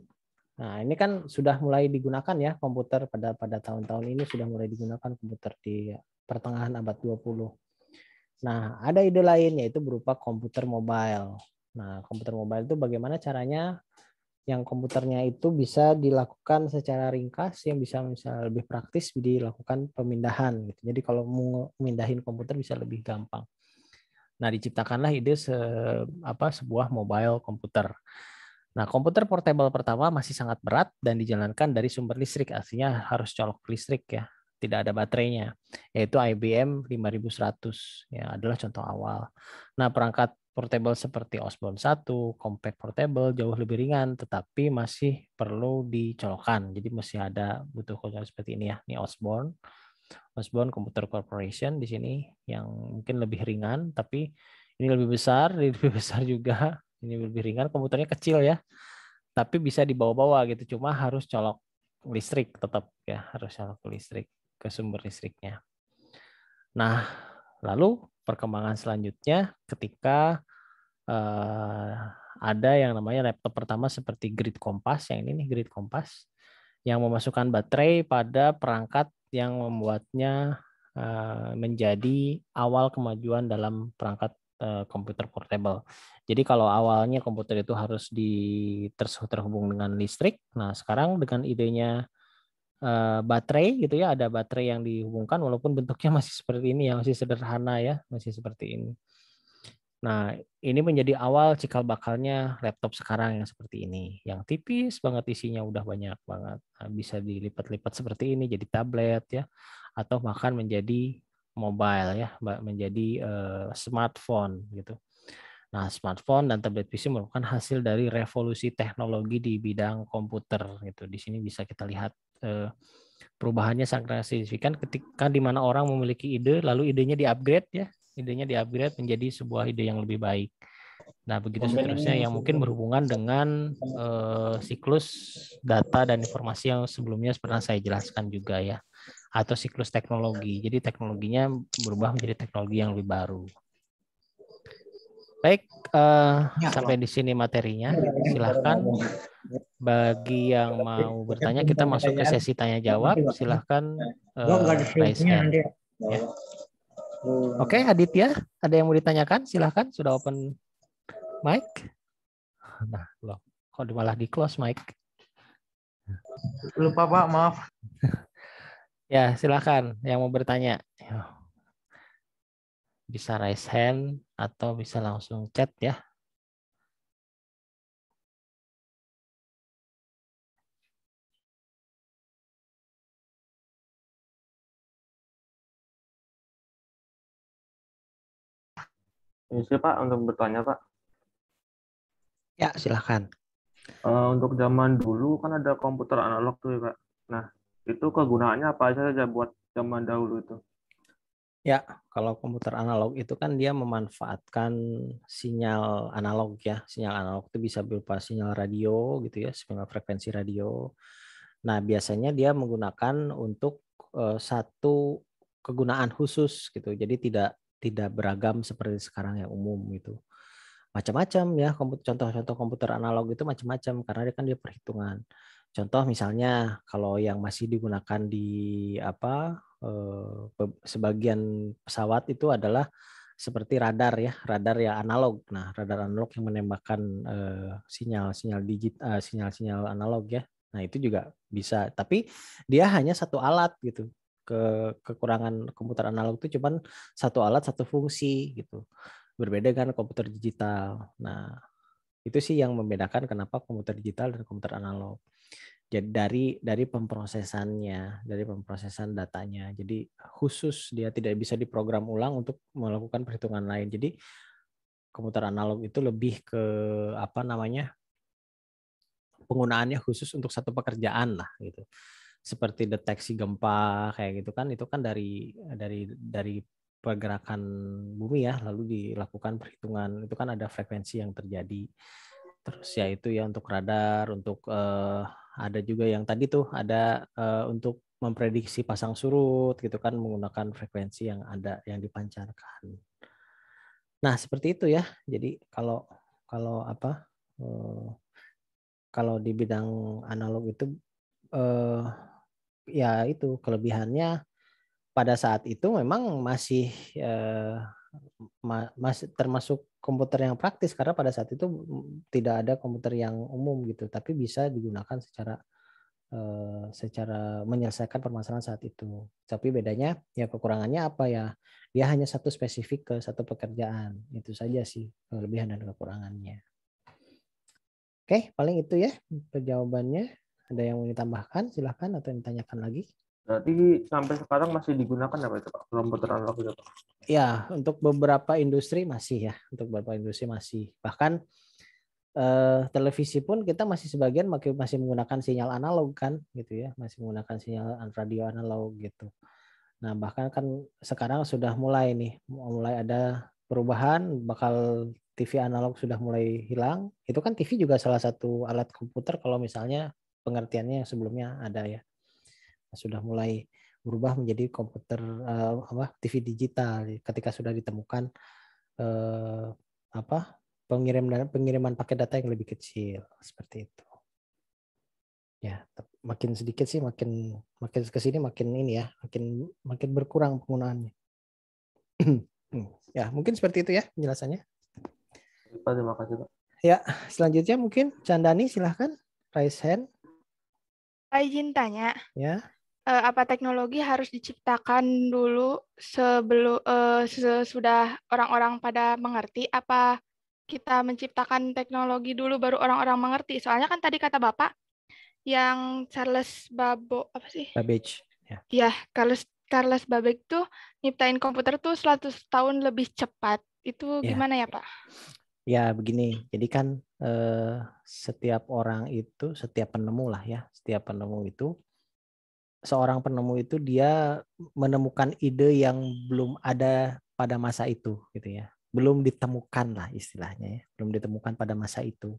nah ini kan sudah mulai digunakan ya komputer pada pada tahun-tahun ini sudah mulai digunakan komputer di pertengahan abad 20 Nah, ada ide lain yaitu berupa komputer mobile. Nah, komputer mobile itu bagaimana caranya yang komputernya itu bisa dilakukan secara ringkas yang bisa misalnya lebih praktis dilakukan pemindahan gitu. Jadi kalau mau memindahin komputer bisa lebih gampang. Nah, diciptakanlah ide se, apa sebuah mobile komputer. Nah, komputer portable pertama masih sangat berat dan dijalankan dari sumber listrik, artinya harus colok listrik ya tidak ada baterainya, yaitu IBM 5100 ya adalah contoh awal. Nah, perangkat portable seperti Osborne 1, compact portable jauh lebih ringan tetapi masih perlu dicolokan Jadi masih ada butuh kontrol seperti ini ya. Ini Osborne. Osborne Computer Corporation di sini yang mungkin lebih ringan tapi ini lebih besar, ini [LAUGHS] lebih besar juga. Ini lebih ringan, komputernya kecil ya. Tapi bisa dibawa-bawa gitu, cuma harus colok listrik tetap ya, harus colok listrik ke sumber listriknya. Nah, lalu perkembangan selanjutnya ketika eh, ada yang namanya laptop pertama seperti grid kompas, yang ini nih grid kompas, yang memasukkan baterai pada perangkat yang membuatnya eh, menjadi awal kemajuan dalam perangkat eh, komputer portable. Jadi kalau awalnya komputer itu harus di terhubung dengan listrik, nah sekarang dengan idenya Eh, baterai gitu ya, ada baterai yang dihubungkan walaupun bentuknya [LAUGHS] masih seperti ini ya, masih sederhana ya, masih seperti ini. Nah, ini menjadi awal cikal bakalnya laptop sekarang yang seperti ini, yang tipis banget isinya udah banyak banget. Nah, bisa dilipat-lipat seperti ini jadi tablet ya, atau bahkan menjadi mobile ya, menjadi uh, smartphone gitu. Nah, smartphone dan tablet PC merupakan hasil dari revolusi teknologi di bidang komputer gitu. Di sini bisa kita lihat Eh, perubahannya sangat signifikan ketika di mana orang memiliki ide lalu idenya diupgrade ya idenya diupgrade menjadi sebuah ide yang lebih baik nah begitu seterusnya yang mungkin berhubungan dengan uh, siklus data dan informasi yang sebelumnya pernah saya jelaskan juga ya atau siklus teknologi jadi teknologinya berubah menjadi teknologi yang lebih baru Baik, uh, ya. sampai di sini materinya. Ya, ya, ya. Silahkan bagi yang mau bertanya, kita masuk ke sesi tanya jawab. Silahkan, uh, Ya. Oke, okay, Aditya, ada yang mau ditanyakan? Silahkan, sudah open mic. Nah, loh, kok malah di close mic?
Lupa Pak, maaf. [LAUGHS]
ya, silahkan yang mau bertanya. Ya bisa raise hand atau bisa langsung
chat ya. Ini Pak untuk
bertanya Pak.
Ya silahkan.
Uh, eh, untuk zaman dulu
kan ada komputer analog tuh ya Pak. Nah itu kegunaannya apa saja buat zaman dahulu itu? Ya, kalau komputer analog itu kan dia memanfaatkan sinyal analog ya. Sinyal analog itu bisa berupa sinyal radio gitu ya, sinyal frekuensi radio. Nah, biasanya dia menggunakan untuk uh, satu kegunaan khusus gitu. Jadi tidak tidak beragam seperti sekarang yang umum gitu. Macam-macam ya contoh-contoh komputer analog itu macam-macam karena dia kan dia perhitungan. Contoh misalnya kalau yang masih digunakan di apa Eh, sebagian pesawat itu adalah seperti radar ya, radar ya analog. Nah, radar analog yang menembakkan sinyal-sinyal eh, digit eh, sinyal-sinyal analog ya. Nah, itu juga bisa, tapi dia hanya satu alat gitu. Ke kekurangan komputer analog itu cuman satu alat, satu fungsi gitu. Berbeda dengan komputer digital. Nah, itu sih yang membedakan kenapa komputer digital dan komputer analog jadi dari dari pemprosesannya dari pemprosesan datanya jadi khusus dia tidak bisa diprogram ulang untuk melakukan perhitungan lain jadi komputer analog itu lebih ke apa namanya penggunaannya khusus untuk satu pekerjaan lah gitu seperti deteksi gempa kayak gitu kan itu kan dari dari dari pergerakan bumi ya lalu dilakukan perhitungan itu kan ada frekuensi yang terjadi terus ya itu ya untuk radar untuk eh, ada juga yang tadi tuh ada uh, untuk memprediksi pasang surut gitu kan menggunakan frekuensi yang ada yang dipancarkan. Nah, seperti itu ya. Jadi kalau kalau apa? Eh, kalau di bidang analog itu eh, ya itu kelebihannya pada saat itu memang masih termasuk komputer yang praktis karena pada saat itu mm, tidak ada komputer yang umum gitu tapi bisa digunakan secara eh, secara menyelesaikan permasalahan saat itu tapi bedanya ya kekurangannya apa ya dia hanya satu spesifik ke satu pekerjaan itu saja sih kelebihan dan kekurangannya oke paling itu ya jawabannya ada yang mau ditambahkan silahkan atau ditanyakan lagi Berarti sampai sekarang masih digunakan apa itu Pak? Komputer analog itu Pak? Ya, untuk beberapa industri masih ya. Untuk beberapa industri masih. Bahkan eh, televisi pun kita masih sebagian masih menggunakan sinyal analog kan gitu ya. Masih menggunakan sinyal radio analog gitu. Nah bahkan kan sekarang sudah mulai nih. Mulai ada perubahan bakal TV analog sudah mulai hilang. Itu kan TV juga salah satu alat komputer kalau misalnya pengertiannya yang sebelumnya ada ya sudah mulai berubah menjadi komputer uh, apa TV digital ketika sudah ditemukan uh, apa pengiriman pengiriman paket data yang lebih kecil seperti itu ya makin sedikit sih makin makin kesini makin ini ya makin makin berkurang penggunaannya [CLEARS THROAT] ya mungkin seperti itu ya penjelasannya terima kasih Pak ya selanjutnya mungkin Candani silahkan raise hand izin tanya ya uh, apa teknologi harus diciptakan dulu sebelum uh, eh, sesudah orang-orang pada mengerti apa kita menciptakan teknologi dulu baru orang-orang mengerti. Soalnya kan tadi kata Bapak yang Charles Babo apa sih? Babbage. Ya, yeah. Charles Charles Babbage tuh nyiptain komputer tuh 100 tahun lebih cepat. Itu yeah. gimana ya, Pak? Ya, begini. Jadi kan eh, setiap orang itu, setiap penemu lah ya, setiap penemu itu seorang penemu itu dia menemukan ide yang belum ada pada masa itu gitu ya belum ditemukan lah istilahnya ya. belum ditemukan pada masa itu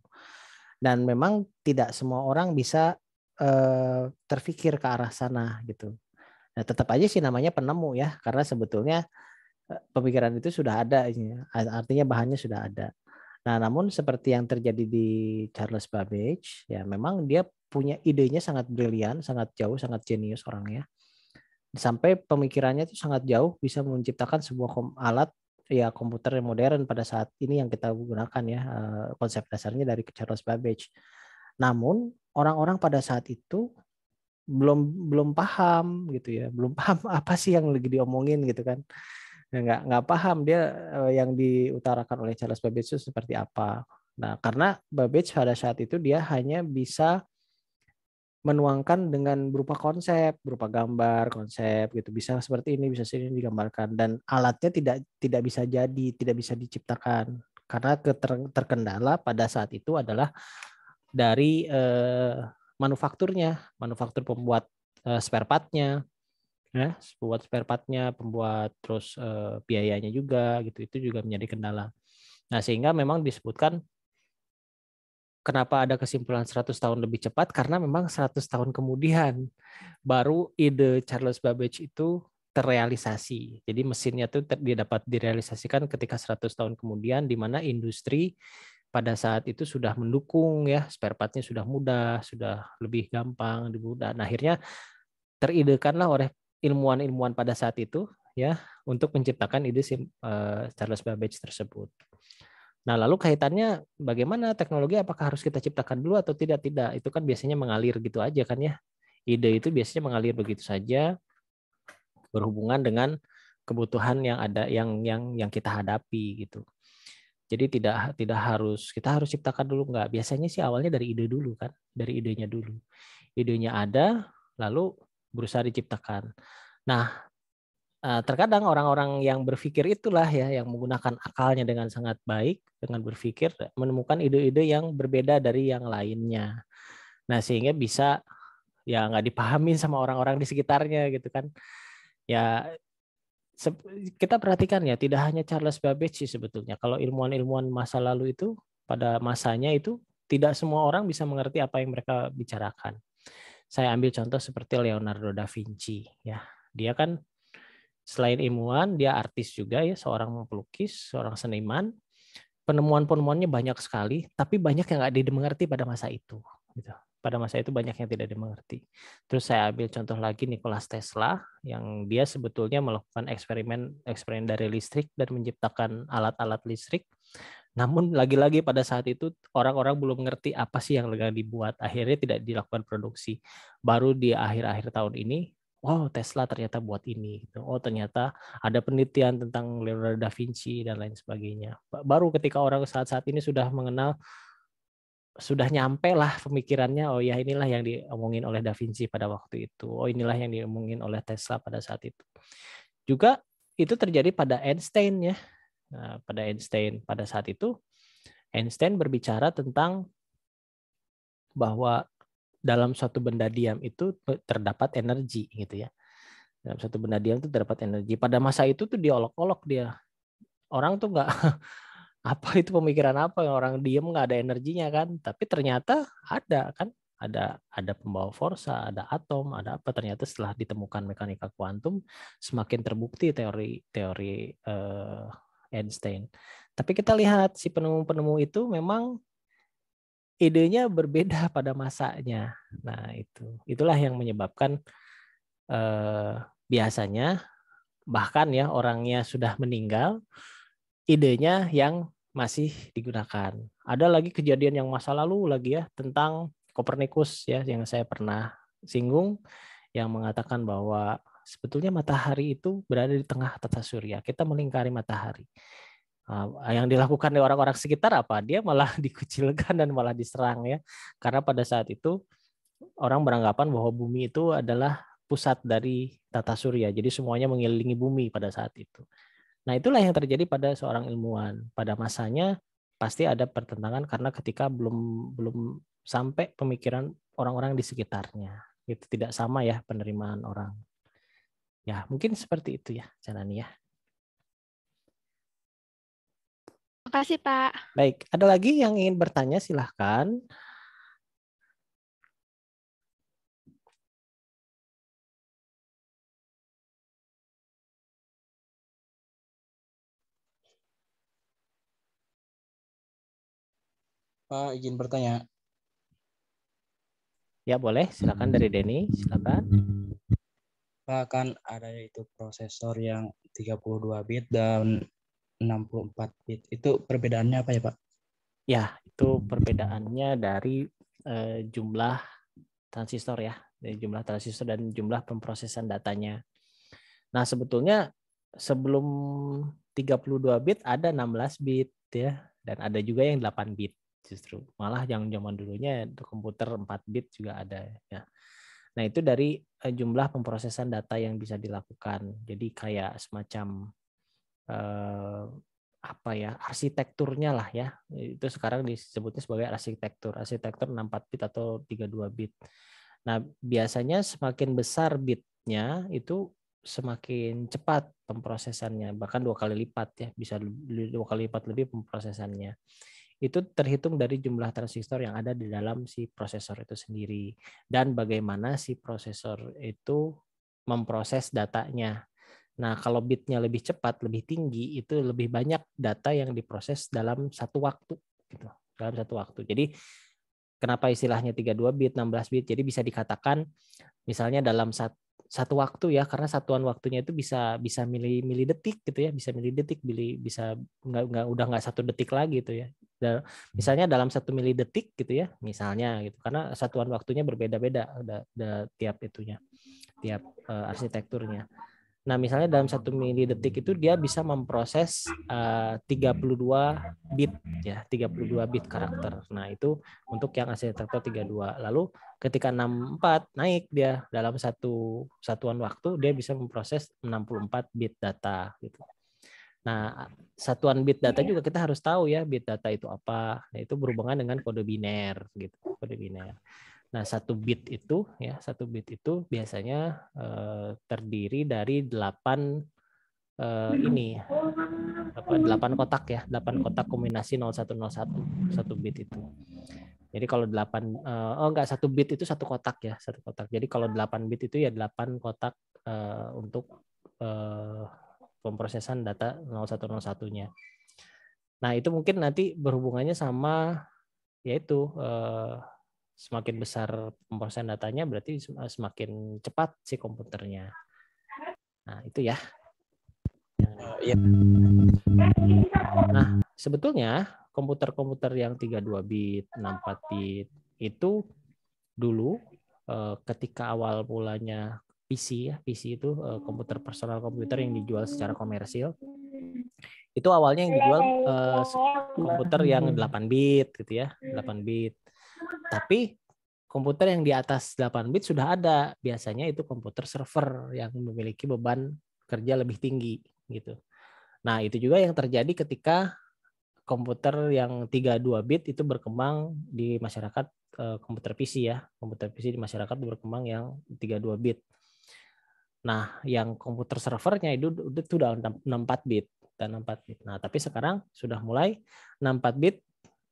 dan memang tidak semua orang bisa eh, terfikir ke arah sana gitu nah, tetap aja sih namanya penemu ya karena sebetulnya eh, pemikiran itu sudah ada artinya bahannya sudah ada nah namun seperti yang terjadi di Charles Babbage ya memang dia punya idenya sangat brilian, sangat jauh, sangat jenius orangnya. Sampai pemikirannya itu sangat jauh bisa menciptakan sebuah alat ya komputer yang modern pada saat ini yang kita gunakan ya eh, konsep dasarnya dari Charles Babbage. Namun orang-orang pada saat itu belum belum paham gitu ya, belum paham [LAUGHS] apa sih yang lagi diomongin gitu kan. Ya, nggak nggak paham dia eh, yang diutarakan oleh Charles Babbage itu seperti apa. Nah, karena Babbage pada saat itu dia hanya bisa menuangkan dengan berupa konsep, berupa gambar, konsep gitu. Bisa seperti ini, bisa sini digambarkan dan alatnya tidak tidak bisa jadi, tidak bisa diciptakan karena keter, terkendala pada saat itu adalah dari eh, manufakturnya, manufaktur pembuat eh, spare partnya, ya, pembuat spare partnya, pembuat terus eh, biayanya juga gitu. Itu juga menjadi kendala. Nah, sehingga memang disebutkan kenapa ada kesimpulan 100 tahun lebih cepat karena memang 100 tahun kemudian baru ide Charles Babbage itu terrealisasi. Jadi mesinnya itu ter, dia dapat direalisasikan ketika 100 tahun kemudian di mana industri pada saat itu sudah mendukung ya spare partnya sudah mudah, sudah lebih gampang dibudah. Nah, akhirnya teridekanlah oleh ilmuwan-ilmuwan pada saat itu ya untuk menciptakan ide si, eh, Charles Babbage tersebut. Nah, lalu kaitannya bagaimana teknologi apakah harus kita ciptakan dulu atau tidak? Tidak, itu kan biasanya mengalir gitu aja kan ya. Ide itu biasanya mengalir begitu saja berhubungan dengan kebutuhan yang ada yang yang yang kita hadapi gitu. Jadi tidak tidak harus kita harus ciptakan dulu nggak Biasanya sih awalnya dari ide dulu kan, dari idenya dulu. Idenya ada lalu berusaha diciptakan. Nah, terkadang orang-orang yang berpikir itulah ya yang menggunakan akalnya dengan sangat baik dengan berpikir e menemukan ide-ide yang berbeda dari yang lainnya. Nah sehingga bisa ya nggak dipahamin sama orang-orang di sekitarnya gitu kan. Ya kita perhatikan ya tidak hanya Charles Babbage sih sebetulnya. Kalau ilmuwan-ilmuwan masa lalu itu pada masanya itu tidak semua orang bisa mengerti apa yang mereka bicarakan. Saya ambil contoh seperti Leonardo da Vinci ya. Dia kan Selain ilmuwan, dia artis juga ya, seorang pelukis, seorang seniman. Penemuan-penemuannya banyak sekali, tapi banyak yang nggak dimengerti pada masa itu. Gitu. Pada masa itu banyak yang tidak dimengerti. Terus saya ambil contoh lagi Nikola Tesla, yang dia sebetulnya melakukan eksperimen eksperimen dari listrik dan menciptakan alat-alat listrik. Namun lagi-lagi pada saat itu orang-orang belum mengerti apa sih yang sedang dibuat. Akhirnya tidak dilakukan produksi. Baru di akhir-akhir tahun ini wow oh, Tesla ternyata buat ini gitu. Oh ternyata ada penelitian tentang Leonardo da Vinci dan lain sebagainya. Baru ketika orang saat-saat ini sudah mengenal sudah nyampe lah pemikirannya oh ya inilah yang diomongin oleh da Vinci pada waktu itu. Oh inilah yang diomongin oleh Tesla pada saat itu. Juga itu terjadi pada Einstein ya. Nah, pada Einstein pada saat itu Einstein berbicara tentang bahwa dalam suatu benda diam itu terdapat energi gitu ya. Dalam suatu benda diam itu terdapat energi. Pada masa itu tuh diolok-olok dia. Orang tuh nggak [LAUGHS] apa itu pemikiran apa orang diem nggak ada energinya kan tapi ternyata ada kan ada ada pembawa forsa ada atom ada apa ternyata setelah ditemukan mekanika kuantum semakin terbukti teori teori uh, Einstein tapi kita lihat si penemu-penemu itu memang idenya berbeda [LAUGHS] pada masanya. Nah, itu. Itulah yang menyebabkan eh, biasanya bahkan ya orangnya sudah meninggal, idenya yang masih digunakan. Ada lagi kejadian yang masa lalu lagi ya tentang Kopernikus ya yang saya pernah singgung yang mengatakan bahwa sebetulnya matahari itu berada di tengah tata surya. Kita melingkari matahari. Ah, yang dilakukan oleh orang-orang sekitar apa? Dia malah [LAUGHS] dikucilkan dan malah diserang ya. Karena pada saat itu orang beranggapan bahwa bumi itu adalah pusat dari tata surya. Jadi semuanya mengelilingi bumi pada saat itu. Nah, itulah yang terjadi pada seorang ilmuwan. Pada masanya pasti ada pertentangan karena ketika belum belum sampai pemikiran orang-orang di sekitarnya. Itu tidak sama ya penerimaan orang. Ya, mungkin seperti itu ya, Janani ya.
Makasih, Pak.
Baik, ada lagi yang ingin bertanya silahkan.
Pak, izin bertanya. Ya, boleh. Silakan dari Denny, silakan. Pak, kan ada yaitu prosesor yang 32 bit dan 64 bit. Itu perbedaannya apa ya, Pak? Ya, itu perbedaannya dari eh, jumlah transistor ya, dari jumlah transistor dan jumlah pemrosesan datanya. Nah, sebetulnya sebelum 32 bit ada 16 bit ya dan ada juga yang 8 bit justru. Malah yang zaman dulunya komputer 4 bit juga ada ya. Nah, itu dari eh, jumlah pemrosesan data yang bisa dilakukan. Jadi kayak semacam eh, apa ya arsitekturnya lah ya itu sekarang disebutnya sebagai arsitektur arsitektur 64 bit atau 32 bit nah biasanya semakin besar bitnya itu semakin cepat pemprosesannya bahkan dua kali lipat ya bisa dua kali lipat lebih pemprosesannya itu terhitung dari jumlah transistor yang ada di dalam si prosesor itu sendiri dan bagaimana si prosesor itu memproses datanya Nah, kalau bitnya lebih cepat, lebih tinggi, itu lebih banyak data yang diproses dalam satu waktu. Gitu. Dalam satu waktu. Jadi, kenapa istilahnya 32 bit, 16 bit? Jadi bisa dikatakan, misalnya dalam satu satu waktu ya karena satuan waktunya itu bisa bisa milih milih detik gitu ya bisa milih detik bisa nggak nggak udah nggak satu detik lagi gitu ya Dan, misalnya dalam satu mili detik gitu ya misalnya gitu karena satuan waktunya berbeda-beda ada tiap itunya tiap uh, arsitekturnya Nah, misalnya dalam satu mili detik itu dia bisa memproses eh, uh, 32 bit ya, 32 bit karakter. Nah, itu untuk yang akselerator 32. Lalu ketika 64 naik dia dalam satu satuan waktu dia bisa memproses 64 bit data gitu. Nah, satuan bit data juga kita harus tahu ya bit data itu apa. Nah, itu berhubungan dengan kode biner gitu, kode biner. Nah, satu bit itu ya, satu bit itu biasanya eh, terdiri dari 8 eh, ini apa 8 kotak ya, 8 kotak kombinasi 0101 satu bit itu. Jadi kalau 8 eh, oh enggak satu bit itu satu kotak ya, satu kotak. Jadi kalau 8 bit itu ya 8 kotak eh, untuk eh, pemrosesan data 0101-nya. Nah, itu mungkin nanti berhubungannya sama yaitu eh, semakin besar pemrosesan datanya berarti eh, semakin cepat si komputernya. Nah, itu ya. Oh, iya. Nah, sebetulnya komputer-komputer yang 32 bit, 64 bit itu dulu eh, ketika awal mulanya PC ya, PC itu eh, komputer personal komputer yang dijual secara komersil. Itu awalnya yang dijual komputer yang 8 bit gitu ya, 8 bit tapi komputer yang di atas 8 bit sudah ada. Biasanya itu komputer server yang memiliki beban kerja lebih tinggi gitu. Nah, itu juga yang terjadi ketika komputer yang 32 bit itu berkembang di masyarakat eh, komputer PC ya. Komputer PC di masyarakat berkembang yang 32 bit. Nah, yang komputer servernya itu udah itu 64 bit dan 64 bit. Nah, tapi sekarang sudah mulai 64 bit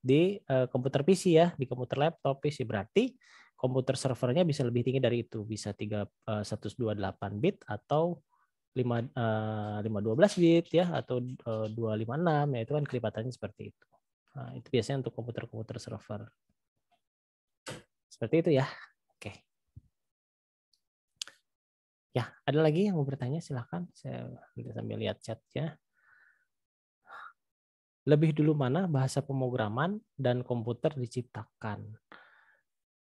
di uh, komputer PC ya, di komputer laptop PC. Berarti komputer servernya bisa lebih tinggi dari itu, bisa 3 uh, 128 bit atau 5 uh, 512 bit ya atau uh, eh, 256 ya itu kan kelipatannya seperti itu. Nah, itu biasanya untuk komputer-komputer server. Seperti itu ya. Oke.
Ya, ada lagi yang mau bertanya silahkan. Saya
sambil lihat ya lebih dulu mana bahasa pemrograman dan komputer diciptakan.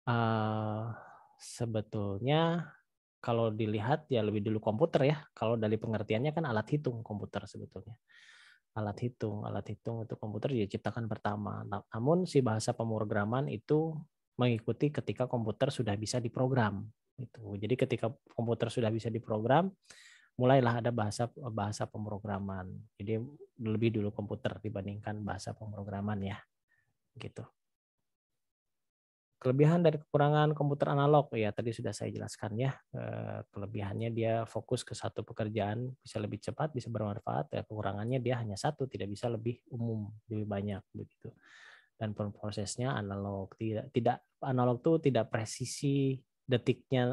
Uh, sebetulnya kalau dilihat ya lebih dulu komputer ya. Kalau dari pengertiannya kan alat hitung komputer sebetulnya. Alat hitung, alat hitung itu komputer diciptakan pertama. Namun si bahasa pemrograman itu mengikuti ketika komputer sudah bisa diprogram. Gitu. Jadi ketika komputer sudah bisa diprogram, mulailah ada bahasa bahasa pemrograman. Jadi lebih dulu komputer dibandingkan bahasa pemrograman ya. Gitu. Kelebihan dari kekurangan komputer analog ya tadi sudah saya jelaskan ya. Eh, kelebihannya dia fokus ke satu pekerjaan, bisa lebih cepat, bisa bermanfaat. Ya, kekurangannya dia hanya satu, tidak bisa lebih umum, lebih banyak begitu. Dan prosesnya analog, tidak tidak analog tuh tidak presisi detiknya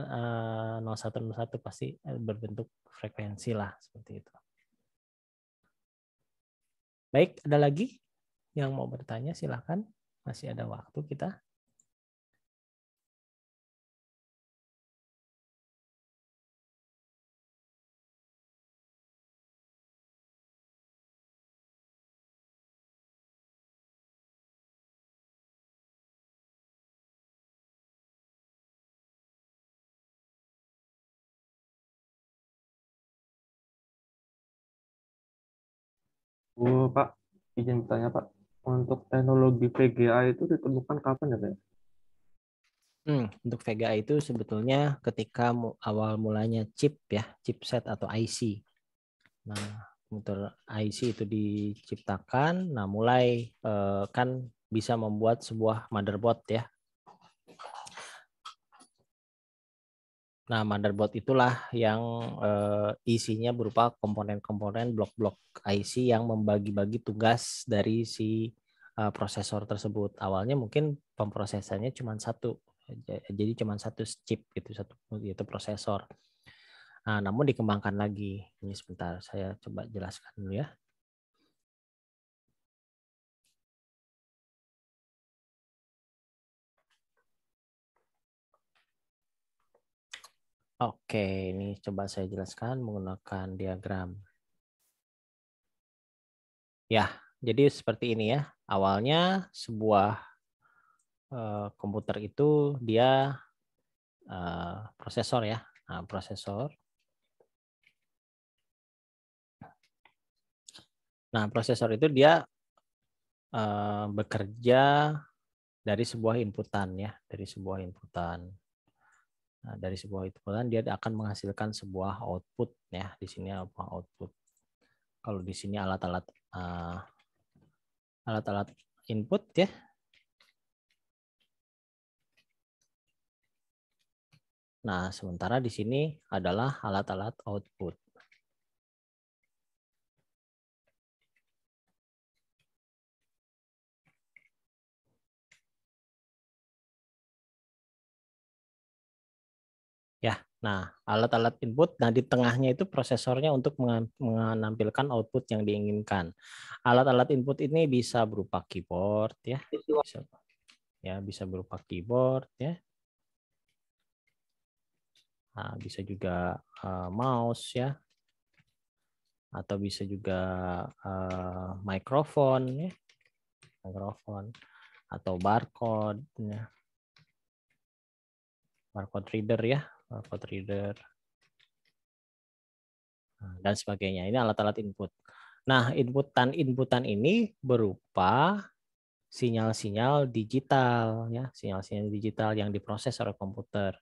0101 eh, pasti eh, berbentuk frekuensi lah seperti itu. Baik, ada lagi yang mau bertanya
silahkan. Masih ada waktu kita.
Oh, Pak, izin tanya Pak. Untuk
teknologi VGA itu ditemukan kapan ya, Pak? Hmm, untuk VGA itu sebetulnya ketika awal mulanya chip ya, chipset atau IC. Nah, motor IC itu diciptakan, nah mulai eh, kan bisa membuat sebuah motherboard ya, Nah, motherboard itulah yang uh, isinya berupa komponen-komponen blok-blok IC yang membagi-bagi tugas dari si uh, prosesor tersebut. Awalnya mungkin pemprosesannya cuma satu, jadi cuma satu chip gitu, satu yaitu prosesor. Nah, namun dikembangkan lagi. Ini sebentar
saya coba jelaskan dulu ya. Oke, ini coba saya jelaskan menggunakan diagram. Ya, jadi seperti ini ya. Awalnya sebuah uh, komputer itu dia uh, prosesor ya. Nah, prosesor.
Nah, prosesor itu dia uh, bekerja dari sebuah inputan ya, dari sebuah inputan. Nah, dari sebuah hitungan dia akan menghasilkan sebuah output ya. Di sini apa output? Kalau di sini alat-alat ah, alat-alat uh,
input ya. Nah, sementara di sini adalah alat-alat output.
Nah, alat-alat input, nah di tengahnya itu prosesornya untuk menampilkan output yang diinginkan. Alat-alat input ini bisa berupa keyboard ya. Bisa, ya, bisa berupa keyboard ya. Nah, bisa juga uh, mouse ya. Atau bisa juga uh, ah, mikrofon ya. Mikrofon atau barcode ya. Barcode reader ya Eh, code reader, eh, dan sebagainya. Ini alat-alat input. Nah, inputan-inputan ini berupa sinyal-sinyal digital ya, sinyal-sinyal digital yang diproses oleh komputer.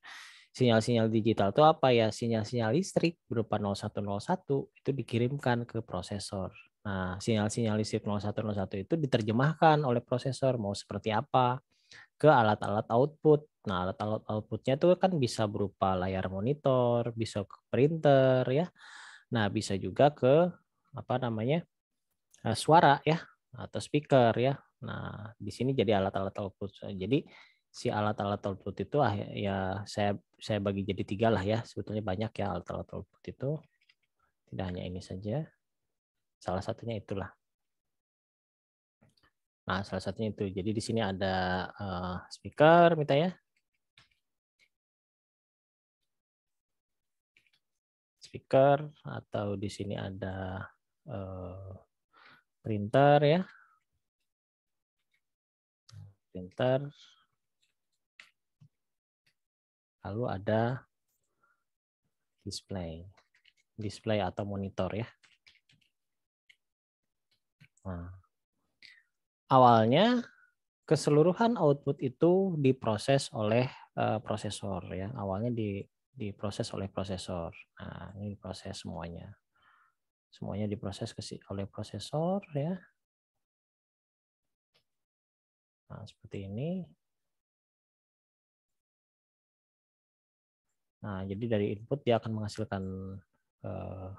Sinyal-sinyal digital itu apa ya? Sinyal-sinyal listrik berupa 0101 itu dikirimkan ke prosesor. Nah, sinyal-sinyal listrik 0101 itu diterjemahkan oleh prosesor mau seperti apa ke alat-alat output Nah, alat alat outputnya itu kan bisa berupa layar monitor, bisa ke printer ya. Nah, bisa juga ke apa namanya? Eh, suara ya atau speaker ya. Nah, di sini jadi alat-alat output. Jadi si alat-alat output itu ah ya saya saya bagi jadi tiga lah ya. Sebetulnya banyak ya alat-alat output itu. Tidak hanya ini saja. Salah satunya itulah. Nah, salah satunya
itu. Jadi di sini ada uh, speaker, minta ya. speaker atau di sini ada eh, printer ya. Printer. Lalu
ada display. Display atau monitor ya. Nah, awalnya keseluruhan output itu diproses oleh uh, prosesor ya. Awalnya di diproses oleh prosesor. Nah, ini diproses semuanya. Semuanya diproses oleh prosesor ya.
Nah, seperti ini.
Nah, jadi dari input dia akan menghasilkan eh,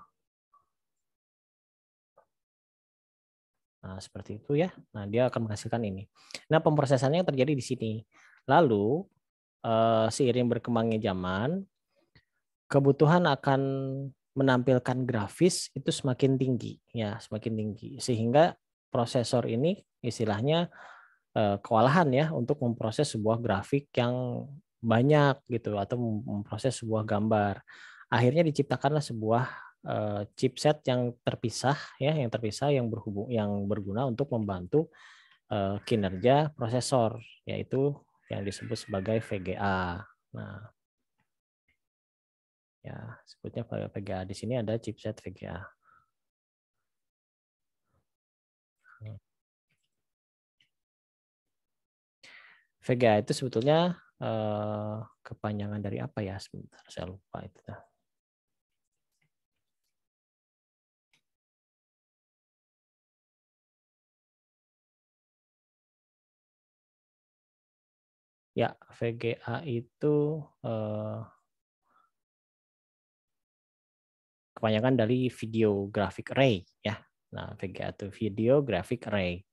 Nah, seperti itu ya. Nah, dia akan menghasilkan ini. Nah, pemprosesannya terjadi di sini. Lalu, eh, seiring berkembangnya zaman, kebutuhan akan menampilkan grafis itu semakin tinggi ya semakin tinggi sehingga prosesor ini istilahnya eh, kewalahan ya untuk memproses sebuah grafik yang banyak gitu atau memproses sebuah gambar akhirnya diciptakanlah sebuah eh, chipset yang terpisah ya yang terpisah yang berhubung yang berguna untuk membantu eh, kinerja prosesor yaitu yang disebut sebagai VGA nah ya sebutnya VGA di sini ada chipset VGA
VGA hmm. itu sebetulnya eh, kepanjangan dari apa ya sebentar saya lupa itu
Ya, VGA itu eh,
kebanyakan dari video graphic array ya. Nah, VGA atau video graphic array.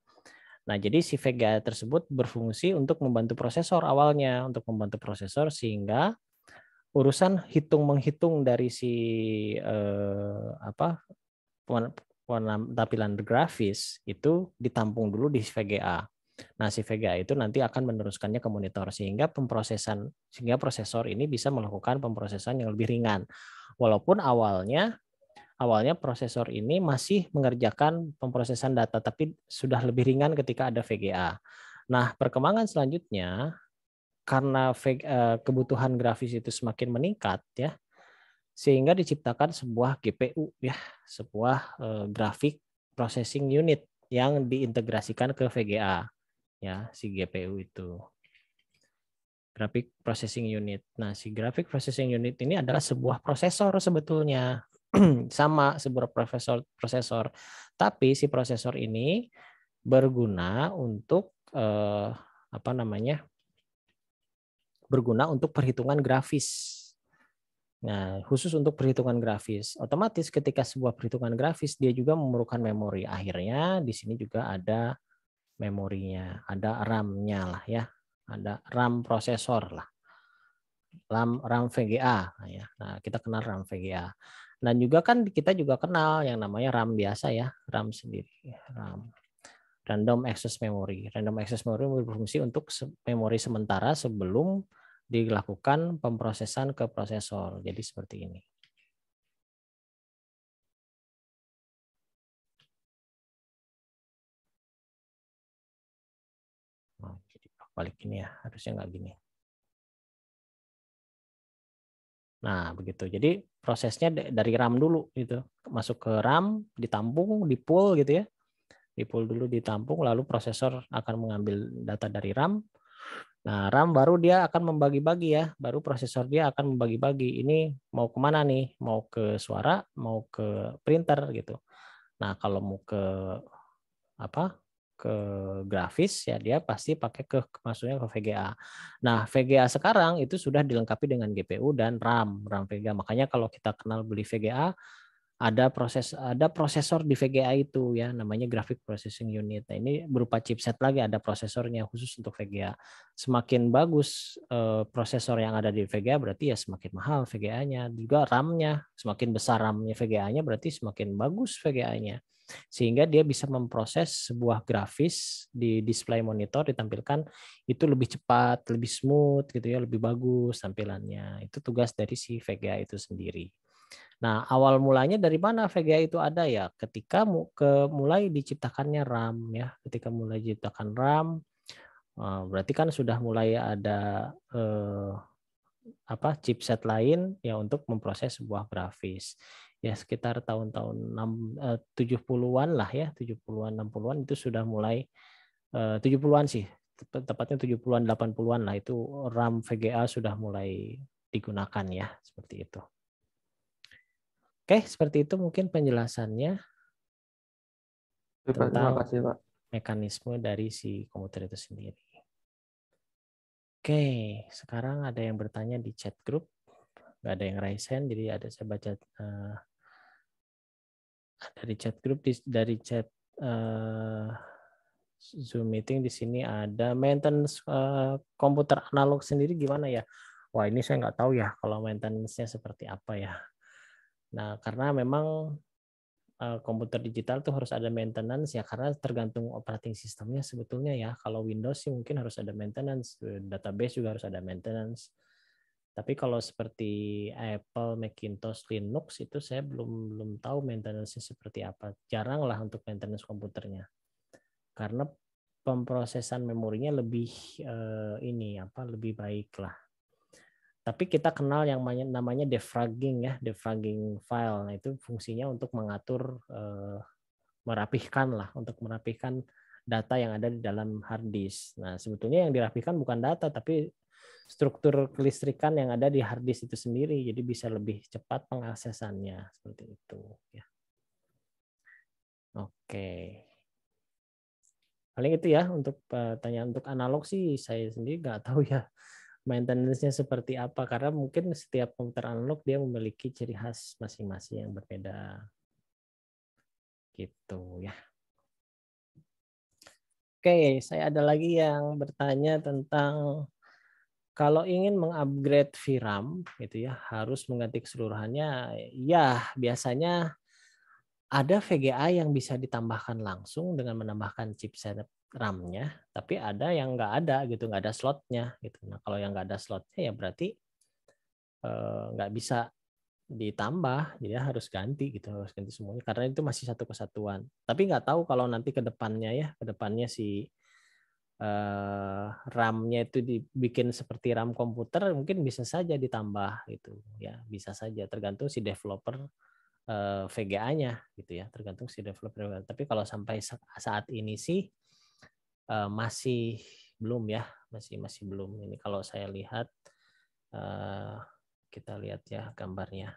Nah, jadi si VGA tersebut berfungsi untuk membantu prosesor awalnya, untuk membantu prosesor sehingga urusan hitung menghitung dari si eh, apa warna tampilan grafis itu ditampung dulu di VGA. Nah, si Vega itu nanti akan meneruskannya ke monitor sehingga pemrosesan sehingga prosesor ini bisa melakukan pemrosesan yang lebih ringan. Walaupun awalnya awalnya prosesor ini masih mengerjakan pemrosesan data tapi sudah lebih ringan ketika ada VGA. Nah, perkembangan selanjutnya karena eh, kebutuhan grafis itu semakin meningkat ya sehingga diciptakan sebuah GPU ya, sebuah eh, grafik processing unit yang diintegrasikan ke VGA ya si GPU itu graphic processing unit. Nah, si graphic processing unit ini adalah sebuah prosesor sebetulnya. [CLEARS THROAT] Sama sebuah prosesor prosesor. Tapi si prosesor ini berguna untuk eh, apa namanya? berguna untuk perhitungan grafis. Nah, khusus untuk perhitungan grafis. Otomatis ketika sebuah perhitungan grafis dia juga memerlukan memori. Akhirnya di sini juga ada memorinya, ada RAM-nya lah ya, ada RAM prosesor lah. RAM, RAM VGA nah ya. Nah, kita kenal RAM VGA. Dan juga kan kita juga kenal yang namanya RAM biasa ya, RAM sendiri, ya, RAM random access memory. Random access memory berfungsi untuk memori sementara sebelum dilakukan pemrosesan ke prosesor. Jadi seperti ini.
balik ini ya harusnya nggak gini
nah begitu jadi prosesnya dari RAM dulu gitu masuk ke RAM ditampung di pool gitu ya di pool dulu ditampung lalu prosesor akan mengambil data dari RAM nah RAM baru dia akan membagi-bagi ya baru prosesor dia akan membagi-bagi ini mau kemana nih mau ke suara mau ke printer gitu nah kalau mau ke apa ke grafis ya dia pasti pakai ke maksudnya ke VGA. Nah, VGA sekarang itu sudah dilengkapi dengan GPU dan RAM, RAM VGA. Makanya kalau kita kenal beli VGA ada proses ada prosesor di VGA itu ya namanya graphic processing unit. Nah, ini berupa chipset lagi ada prosesornya khusus untuk VGA. Semakin bagus eh, prosesor yang ada di VGA berarti ya semakin mahal VGA-nya. Juga RAM-nya, semakin besar RAM-nya VGA-nya berarti semakin bagus VGA-nya sehingga dia bisa memproses sebuah grafis di display monitor ditampilkan itu lebih cepat, lebih smooth gitu ya, lebih bagus tampilannya. Itu tugas dari si VGA itu sendiri. Nah, awal mulanya dari mana VGA itu ada ya? Ketika ke, mulai diciptakannya RAM ya, ketika mulai diciptakan RAM, eh, berarti kan sudah mulai ada eh, apa chipset lain ya untuk memproses sebuah grafis ya sekitar tahun-tahun 70-an eh, lah ya, 70-an 60-an itu sudah mulai 70-an eh, sih, tepatnya 70-an 80-an lah itu RAM VGA sudah mulai digunakan ya, seperti itu. Oke, seperti itu mungkin penjelasannya. Tentang Terima kasih, Pak. Mekanisme dari si komputer
itu sendiri. Oke, sekarang ada yang bertanya di chat group.
Nggak ada yang raise hand, jadi ada saya baca uh, dari chat grup, dari chat uh, Zoom meeting di sini ada maintenance uh, komputer analog sendiri gimana ya? Wah ini saya nggak tahu ya kalau maintenance-nya seperti apa ya. Nah karena memang eh, komputer digital tuh harus ada maintenance ya karena tergantung operating sistemnya sebetulnya ya. Kalau Windows sih mungkin harus ada maintenance, database juga harus ada maintenance. Tapi kalau seperti Apple, Macintosh, Linux itu saya belum belum tahu maintenance seperti apa. Jarang lah untuk maintenance komputernya. Karena pemprosesan memorinya lebih eh, ini apa lebih baik lah. Tapi kita kenal yang namanya defragging ya, defragging file. Nah, itu fungsinya untuk mengatur eh, merapihkan lah, untuk merapihkan data yang ada di dalam hard disk. Nah, sebetulnya yang dirapikan bukan data tapi struktur kelistrikan yang ada di hard disk itu sendiri. Jadi bisa lebih cepat pengaksesannya seperti itu ya. Oke. Paling itu ya untuk pertanyaan eh, untuk analog sih saya sendiri nggak tahu ya maintenance-nya seperti apa karena mungkin setiap komputer analog dia memiliki ciri khas masing-masing yang berbeda gitu ya. Oke, saya ada lagi yang bertanya tentang kalau ingin mengupgrade VRAM, gitu ya, harus mengganti keseluruhannya. Ya, biasanya ada VGA yang bisa ditambahkan langsung dengan menambahkan chipset RAM-nya, tapi ada yang nggak ada gitu, nggak ada slotnya gitu. Nah, kalau yang nggak ada slotnya ya berarti eh, nggak bisa ditambah jadi harus ganti gitu harus ganti semuanya karena itu masih satu kesatuan tapi nggak tahu kalau nanti ke depannya ya ke depannya si eh, ram itu dibikin seperti RAM komputer mungkin bisa saja ditambah gitu ya bisa saja tergantung si developer eh, VGA-nya gitu ya tergantung si developer tapi kalau sampai saat ini sih eh, masih belum ya masih masih belum ini kalau saya lihat eh, kita lihat ya gambarnya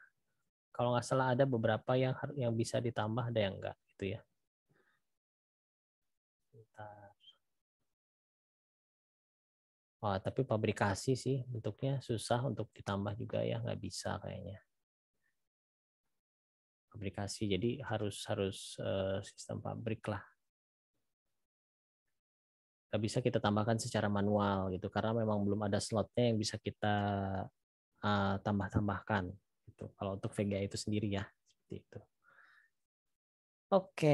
kalau nggak salah ada beberapa yang yang bisa ditambah ada yang enggak gitu ya.
Bentar. Wah, tapi pabrikasi sih bentuknya susah untuk ditambah juga ya, nggak bisa kayaknya. Pabrikasi jadi harus
harus eh, sistem pabrik lah. Nggak bisa kita tambahkan secara manual gitu karena memang belum ada slotnya yang bisa kita uh, tambah-tambahkan gitu. Kalau untuk VGA itu sendiri ya, seperti itu.
Oke.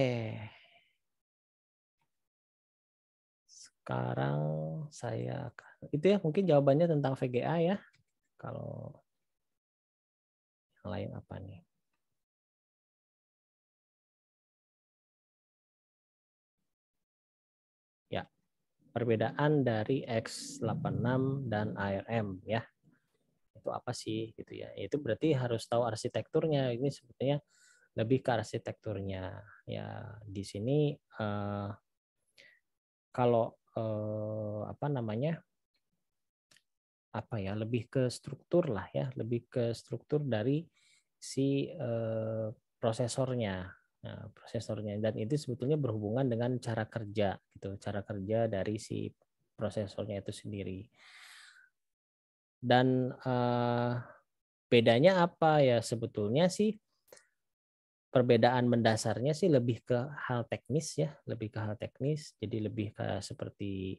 Sekarang saya itu ya mungkin jawabannya tentang VGA ya. Kalau yang lain apa nih? Ya
perbedaan dari X86 dan ARM ya itu apa sih gitu ya itu berarti harus tahu arsitekturnya ini sebetulnya lebih ke arsitekturnya ya di sini eh, kalau eh, apa namanya apa ya lebih ke struktur lah ya lebih ke struktur dari si eh, prosesornya nah, prosesornya dan itu sebetulnya berhubungan dengan cara kerja gitu cara kerja dari si prosesornya itu sendiri dan uh, bedanya apa ya sebetulnya sih perbedaan mendasarnya sih lebih ke hal teknis ya, lebih ke hal teknis. Jadi lebih ke seperti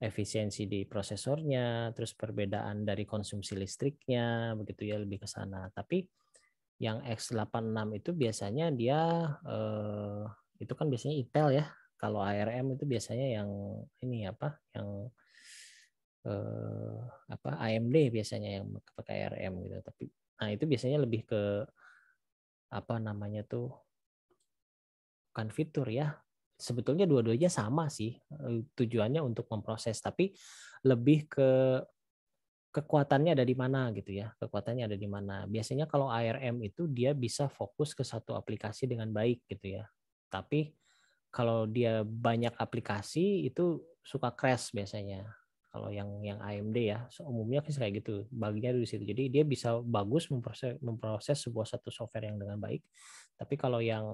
efisiensi di prosesornya, terus perbedaan dari konsumsi listriknya, begitu ya lebih ke sana. Tapi yang X86 itu biasanya dia eh, itu kan biasanya Intel ya. Kalau ARM itu biasanya yang ini apa? Yang eh, apa AMD biasanya yang pakai RM gitu tapi nah itu biasanya lebih ke apa namanya tuh bukan fitur ya sebetulnya dua-duanya sama sih eh, tujuannya untuk memproses tapi lebih ke kekuatannya ada di mana gitu ya kekuatannya ada di mana biasanya kalau ARM itu dia bisa fokus ke satu aplikasi dengan baik gitu ya tapi kalau dia banyak aplikasi itu suka crash biasanya kalau yang yang AMD ya umumnya kan kayak gitu baginya di situ jadi dia bisa bagus memproses memproses sebuah satu software yang dengan baik tapi kalau yang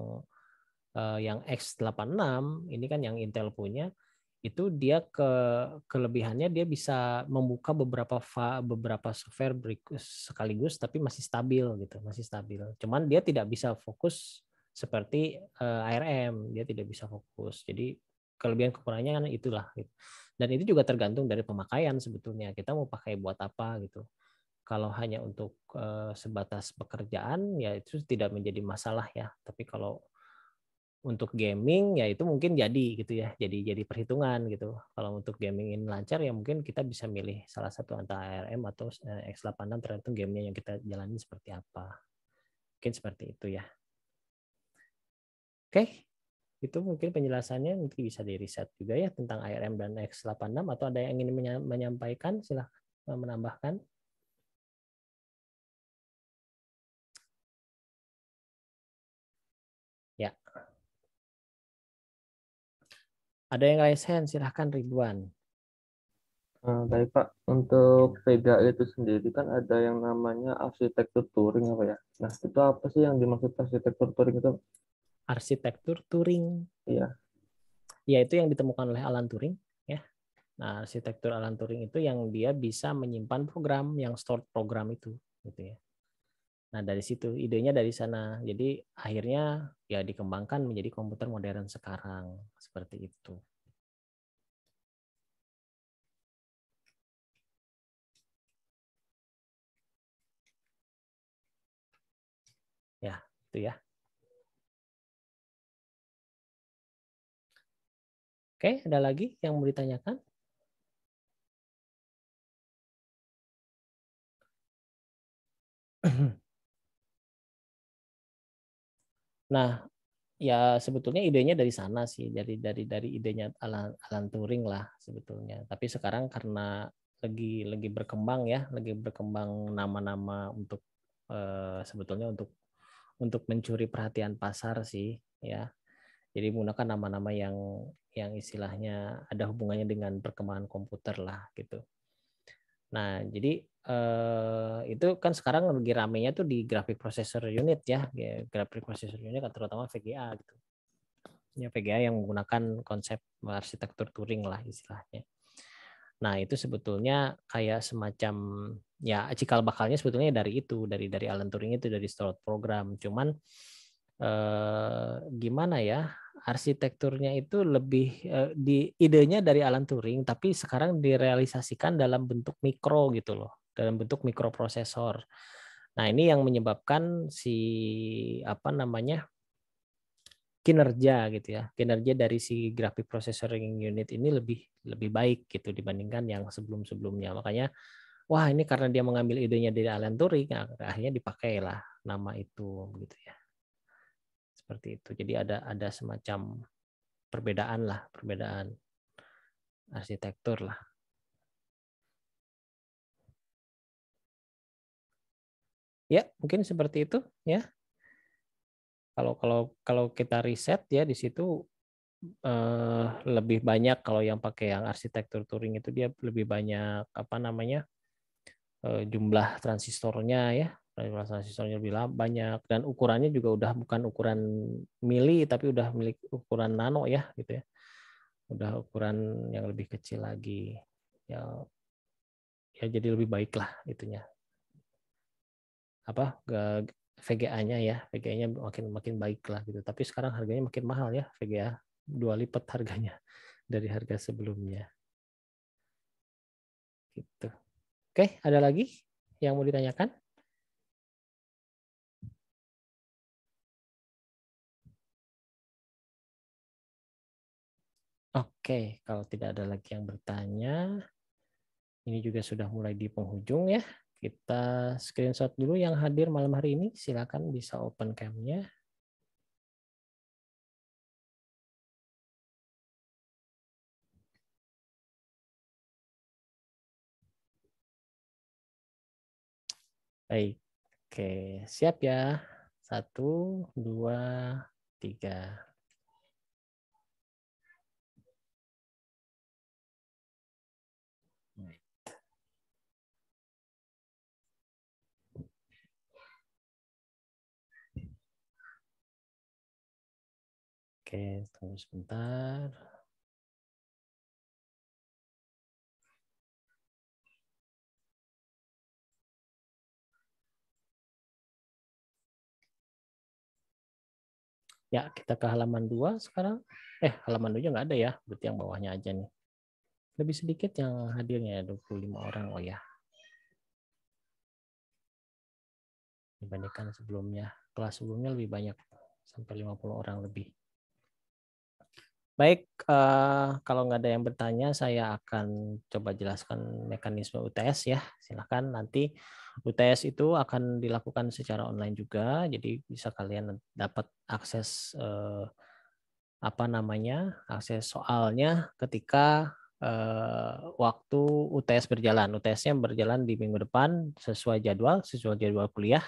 eh, yang X86 ini kan yang Intel punya itu dia ke kelebihannya dia bisa membuka beberapa fa, beberapa software sekaligus tapi masih stabil gitu masih stabil cuman dia tidak bisa fokus seperti uh, eh, ARM dia tidak bisa fokus jadi kelebihan kekurangannya kan itulah gitu. dan itu juga tergantung dari pemakaian sebetulnya kita mau pakai buat apa gitu kalau hanya untuk uh, sebatas pekerjaan ya itu tidak menjadi masalah ya tapi kalau untuk gaming ya itu mungkin jadi gitu ya jadi jadi perhitungan gitu kalau untuk gaming ini lancar ya mungkin kita bisa milih salah satu antara ARM atau eh, X86 tergantung gamenya yang kita jalani seperti apa mungkin seperti itu ya oke itu mungkin penjelasannya nanti bisa di riset juga ya tentang ARM dan X86 atau ada yang ingin menyampaikan silahkan eh, menambahkan ya ada yang lain hand silahkan Ridwan
ah, baik Pak, untuk Vega itu sendiri kan ada yang namanya arsitektur Turing apa ya? Nah itu apa sih yang dimaksud arsitektur Turing itu?
arsitektur Turing. Iya. Ya itu yang ditemukan oleh Alan Turing ya. Nah, arsitektur Alan Turing itu yang dia bisa menyimpan program yang stored program itu gitu ya. Nah, dari situ idenya dari sana. Jadi akhirnya ya dikembangkan menjadi komputer modern sekarang seperti itu.
Ya, itu ya. Oke, ada lagi yang mau ditanyakan?
[CLEARS THROAT] Nah,
ya sebetulnya idenya dari sana sih, dari dari dari idenya Alan Alan Turing lah sebetulnya. Tapi sekarang karena lagi lagi berkembang ya, lagi berkembang nama-nama untuk uh, sebetulnya untuk untuk mencuri perhatian pasar sih, ya jadi menggunakan nama-nama yang yang istilahnya ada hubungannya dengan perkembangan komputer lah gitu. Nah, jadi eh, itu kan sekarang lebih ramenya tuh di graphic processor unit ya, ya graphic processor unit kan, terutama VGA gitu. Ya VGA yang menggunakan konsep arsitektur Turing lah istilahnya. Nah, itu sebetulnya kayak semacam ya cikal bakalnya sebetulnya dari itu, dari dari Alan Turing itu dari stored program. Cuman eh, gimana ya? arsitekturnya itu lebih uh, di idenya dari Alan Turing tapi sekarang direalisasikan dalam bentuk mikro gitu loh dalam bentuk mikroprosesor. Nah ini yang menyebabkan si apa namanya kinerja gitu ya kinerja dari si grafik processing unit ini lebih lebih baik gitu dibandingkan yang sebelum sebelumnya makanya wah ini karena dia mengambil idenya dari Alan Turing akhirnya dipakailah nama itu gitu ya seperti itu. Jadi ada ada semacam perbedaan lah, perbedaan arsitektur lah. Ya, mungkin seperti itu ya. Kalau kalau kalau kita riset ya di situ eh, lebih banyak kalau yang pakai yang arsitektur Turing itu dia lebih banyak apa namanya? Eh, jumlah transistornya ya, pelaksanaan siswanya lebih banyak dan ukurannya juga udah bukan ukuran mili tapi udah milik ukuran nano ya gitu ya udah ukuran yang lebih kecil lagi ya ya jadi lebih baik lah itunya apa VGA-nya ya VGA-nya makin makin baik lah gitu tapi sekarang harganya makin mahal ya VGA dua lipat harganya [LAUGHS] dari harga sebelumnya gitu oke ada lagi yang mau ditanyakan
Oke, kalau tidak ada lagi yang bertanya,
ini juga sudah mulai di penghujung ya. Kita screenshot dulu yang hadir malam hari ini. Silakan bisa open camnya.
Baik,
oke siap ya. Satu, dua, tiga.
Oke, tunggu sebentar.
Ya, kita ke
halaman 2 sekarang. Eh, halaman 2 nggak ada ya. Berarti yang bawahnya aja nih. Lebih sedikit yang hadirnya, 25 ya, orang. Oh ya. Dibandingkan sebelumnya. Kelas sebelumnya lebih banyak. Sampai 50 orang lebih. Baik, uh, kalau nggak ada yang bertanya, saya akan coba jelaskan mekanisme UTS ya. Silahkan nanti UTS itu akan dilakukan secara online juga, jadi bisa kalian dapat akses uh, apa namanya akses soalnya ketika uh, waktu UTS berjalan. UTS-nya berjalan di minggu depan sesuai jadwal, sesuai jadwal kuliah.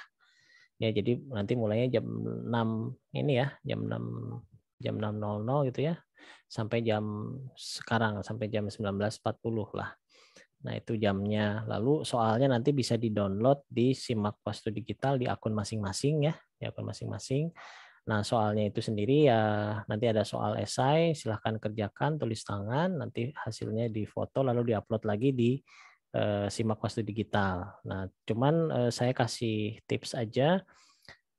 Ya, jadi nanti mulainya jam 6 ini ya, jam 6 jam 6.00 gitu ya sampai jam sekarang sampai jam 19.40 lah. Nah, itu jamnya. Lalu soalnya nanti bisa di-download di Simak Pastu Digital di akun masing-masing ya, di akun masing-masing. Nah, soalnya itu sendiri ya nanti ada soal esai, silahkan kerjakan tulis tangan, nanti hasilnya difoto lalu di upload lagi di eh, Simak Pastu Digital. Nah, cuman eh, saya kasih tips aja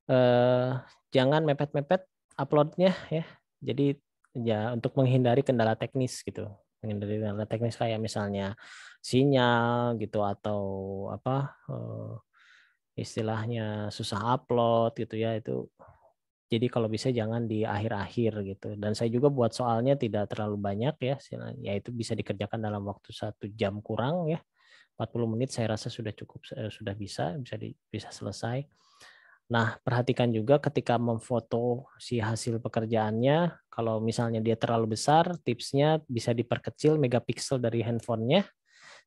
eh, jangan mepet-mepet uploadnya ya. Jadi ya untuk menghindari kendala teknis gitu. Menghindari kendala teknis kayak misalnya sinyal gitu atau apa eh, istilahnya susah upload gitu ya itu jadi kalau bisa jangan di akhir-akhir gitu. Dan saya juga buat soalnya tidak terlalu banyak ya, ya itu bisa dikerjakan dalam waktu satu jam kurang ya. 40 menit saya rasa sudah cukup, eh, sudah bisa, bisa di, bisa selesai. Nah, perhatikan juga ketika memfoto si hasil pekerjaannya, kalau misalnya dia terlalu besar, tipsnya bisa diperkecil megapiksel dari handphonenya.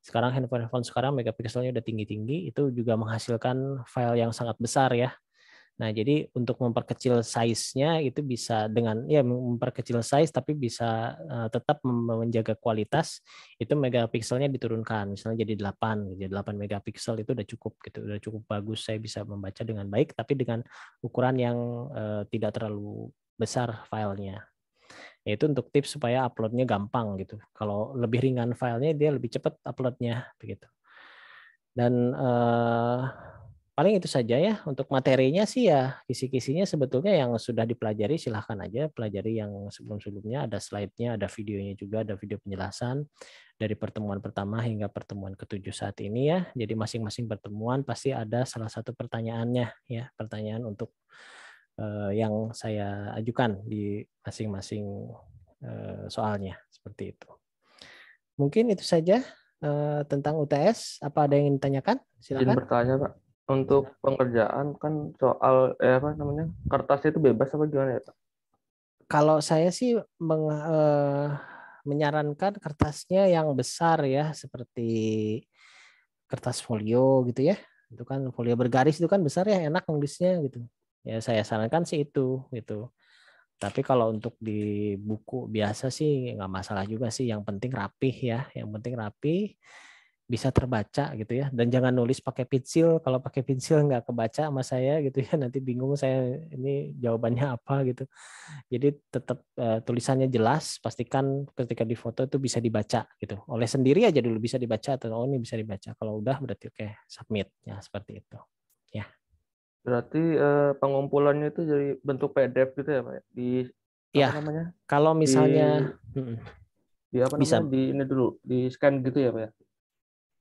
Sekarang handphone-handphone sekarang megapikselnya udah tinggi-tinggi, itu juga menghasilkan file yang sangat besar ya. Nah, jadi untuk memperkecil size-nya itu bisa dengan ya memperkecil size tapi bisa uh, tetap menjaga kualitas. Itu megapikselnya diturunkan, misalnya jadi 8, jadi 8 megapiksel itu udah cukup gitu, udah cukup bagus saya bisa membaca dengan baik tapi dengan ukuran yang uh, tidak terlalu besar filenya. itu untuk tips supaya uploadnya gampang gitu. Kalau lebih ringan filenya dia lebih cepat uploadnya begitu. Dan uh, paling itu saja ya untuk materinya sih ya kisi-kisinya sebetulnya yang sudah dipelajari silahkan aja pelajari yang sebelum-sebelumnya ada slide-nya ada videonya juga ada video penjelasan dari pertemuan pertama hingga pertemuan ketujuh saat ini ya jadi masing-masing pertemuan pasti ada salah satu pertanyaannya ya pertanyaan untuk uh, yang saya ajukan di masing-masing uh, soalnya seperti itu mungkin itu saja eh, tentang UTS. Apa ada yang ingin ditanyakan? Silakan. bertanya, Pak. Untuk pengerjaan kan soal eh apa namanya? Kertasnya itu bebas apa gimana ya, Pak? Kalau saya sih meng, eh, menyarankan kertasnya yang besar ya, seperti kertas folio gitu ya. Itu kan folio bergaris itu kan besar ya, enak nulisnya gitu. Ya saya sarankan sih itu gitu. Tapi kalau untuk di buku biasa sih nggak masalah juga sih. Yang penting rapih ya. Yang penting rapih bisa terbaca gitu ya dan jangan nulis pakai pensil kalau pakai pensil nggak kebaca sama saya gitu ya [LAUGHS] nanti bingung saya ini jawabannya apa gitu jadi tetap uh, eh, tulisannya jelas pastikan ketika difoto itu bisa dibaca gitu oleh sendiri aja dulu bisa dibaca atau oh ini bisa dibaca kalau udah berarti oke okay, submit ya seperti itu ya berarti uh, pengumpulannya itu jadi bentuk PDF gitu ya pak ya? di ya namanya kalau misalnya di, hmm, di apa bisa namanya, di ini dulu di scan gitu ya pak ya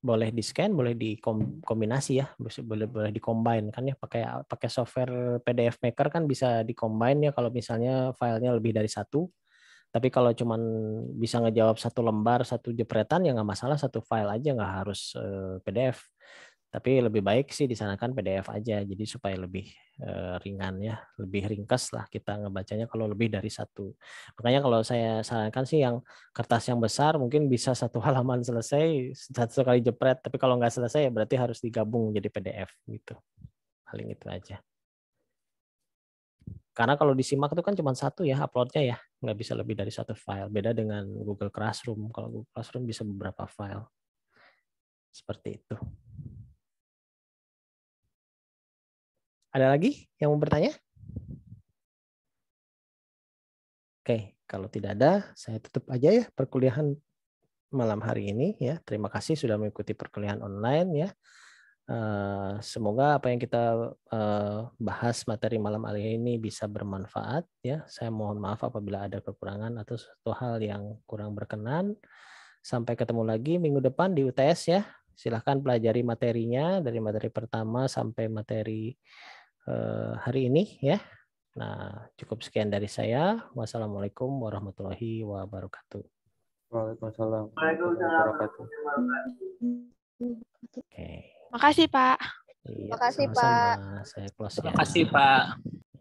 boleh di scan, boleh dikombinasi ya, boleh boleh dikombin kan ya pakai pakai software PDF Maker kan bisa dikombin ya kalau misalnya filenya lebih dari satu. Tapi kalau cuman bisa ngejawab satu lembar satu jepretan ya nggak masalah satu file aja nggak harus eh, PDF. Tapi lebih baik sih disarankan PDF aja, jadi supaya lebih eh, ringan ya, lebih ringkas lah kita ngebacanya kalau lebih dari satu. Makanya kalau saya sarankan sih yang kertas yang besar mungkin bisa satu [LAUGHS] halaman selesai, satu kali jepret. Tapi kalau nggak selesai ya berarti harus digabung jadi PDF gitu. Paling itu aja. Karena kalau disimak itu kan cuma satu ya uploadnya ya, nggak bisa lebih dari satu file. Beda dengan Google Classroom. Kalau Google Classroom bisa beberapa file. Seperti itu.
Ada lagi yang mau bertanya?
Oke, kalau tidak ada, saya tutup aja ya perkuliahan malam hari ini ya. Terima kasih sudah mengikuti perkuliahan online ya. Eh, semoga apa yang kita eh, bahas materi malam hari ini bisa bermanfaat ya. Saya mohon maaf apabila ada kekurangan atau suatu hal yang kurang berkenan. Sampai ketemu lagi minggu depan di UTS ya. Silahkan pelajari materinya dari materi pertama sampai materi Eh, hari ini ya. Nah, cukup sekian dari saya. Wassalamualaikum warahmatullahi wabarakatuh. Waalaikumsalam. Waalaikumsalam.
Oke. Okay. Makasih, Pak. Iya, Makasih, Pak.
Saya close ya. Makasih, Pak.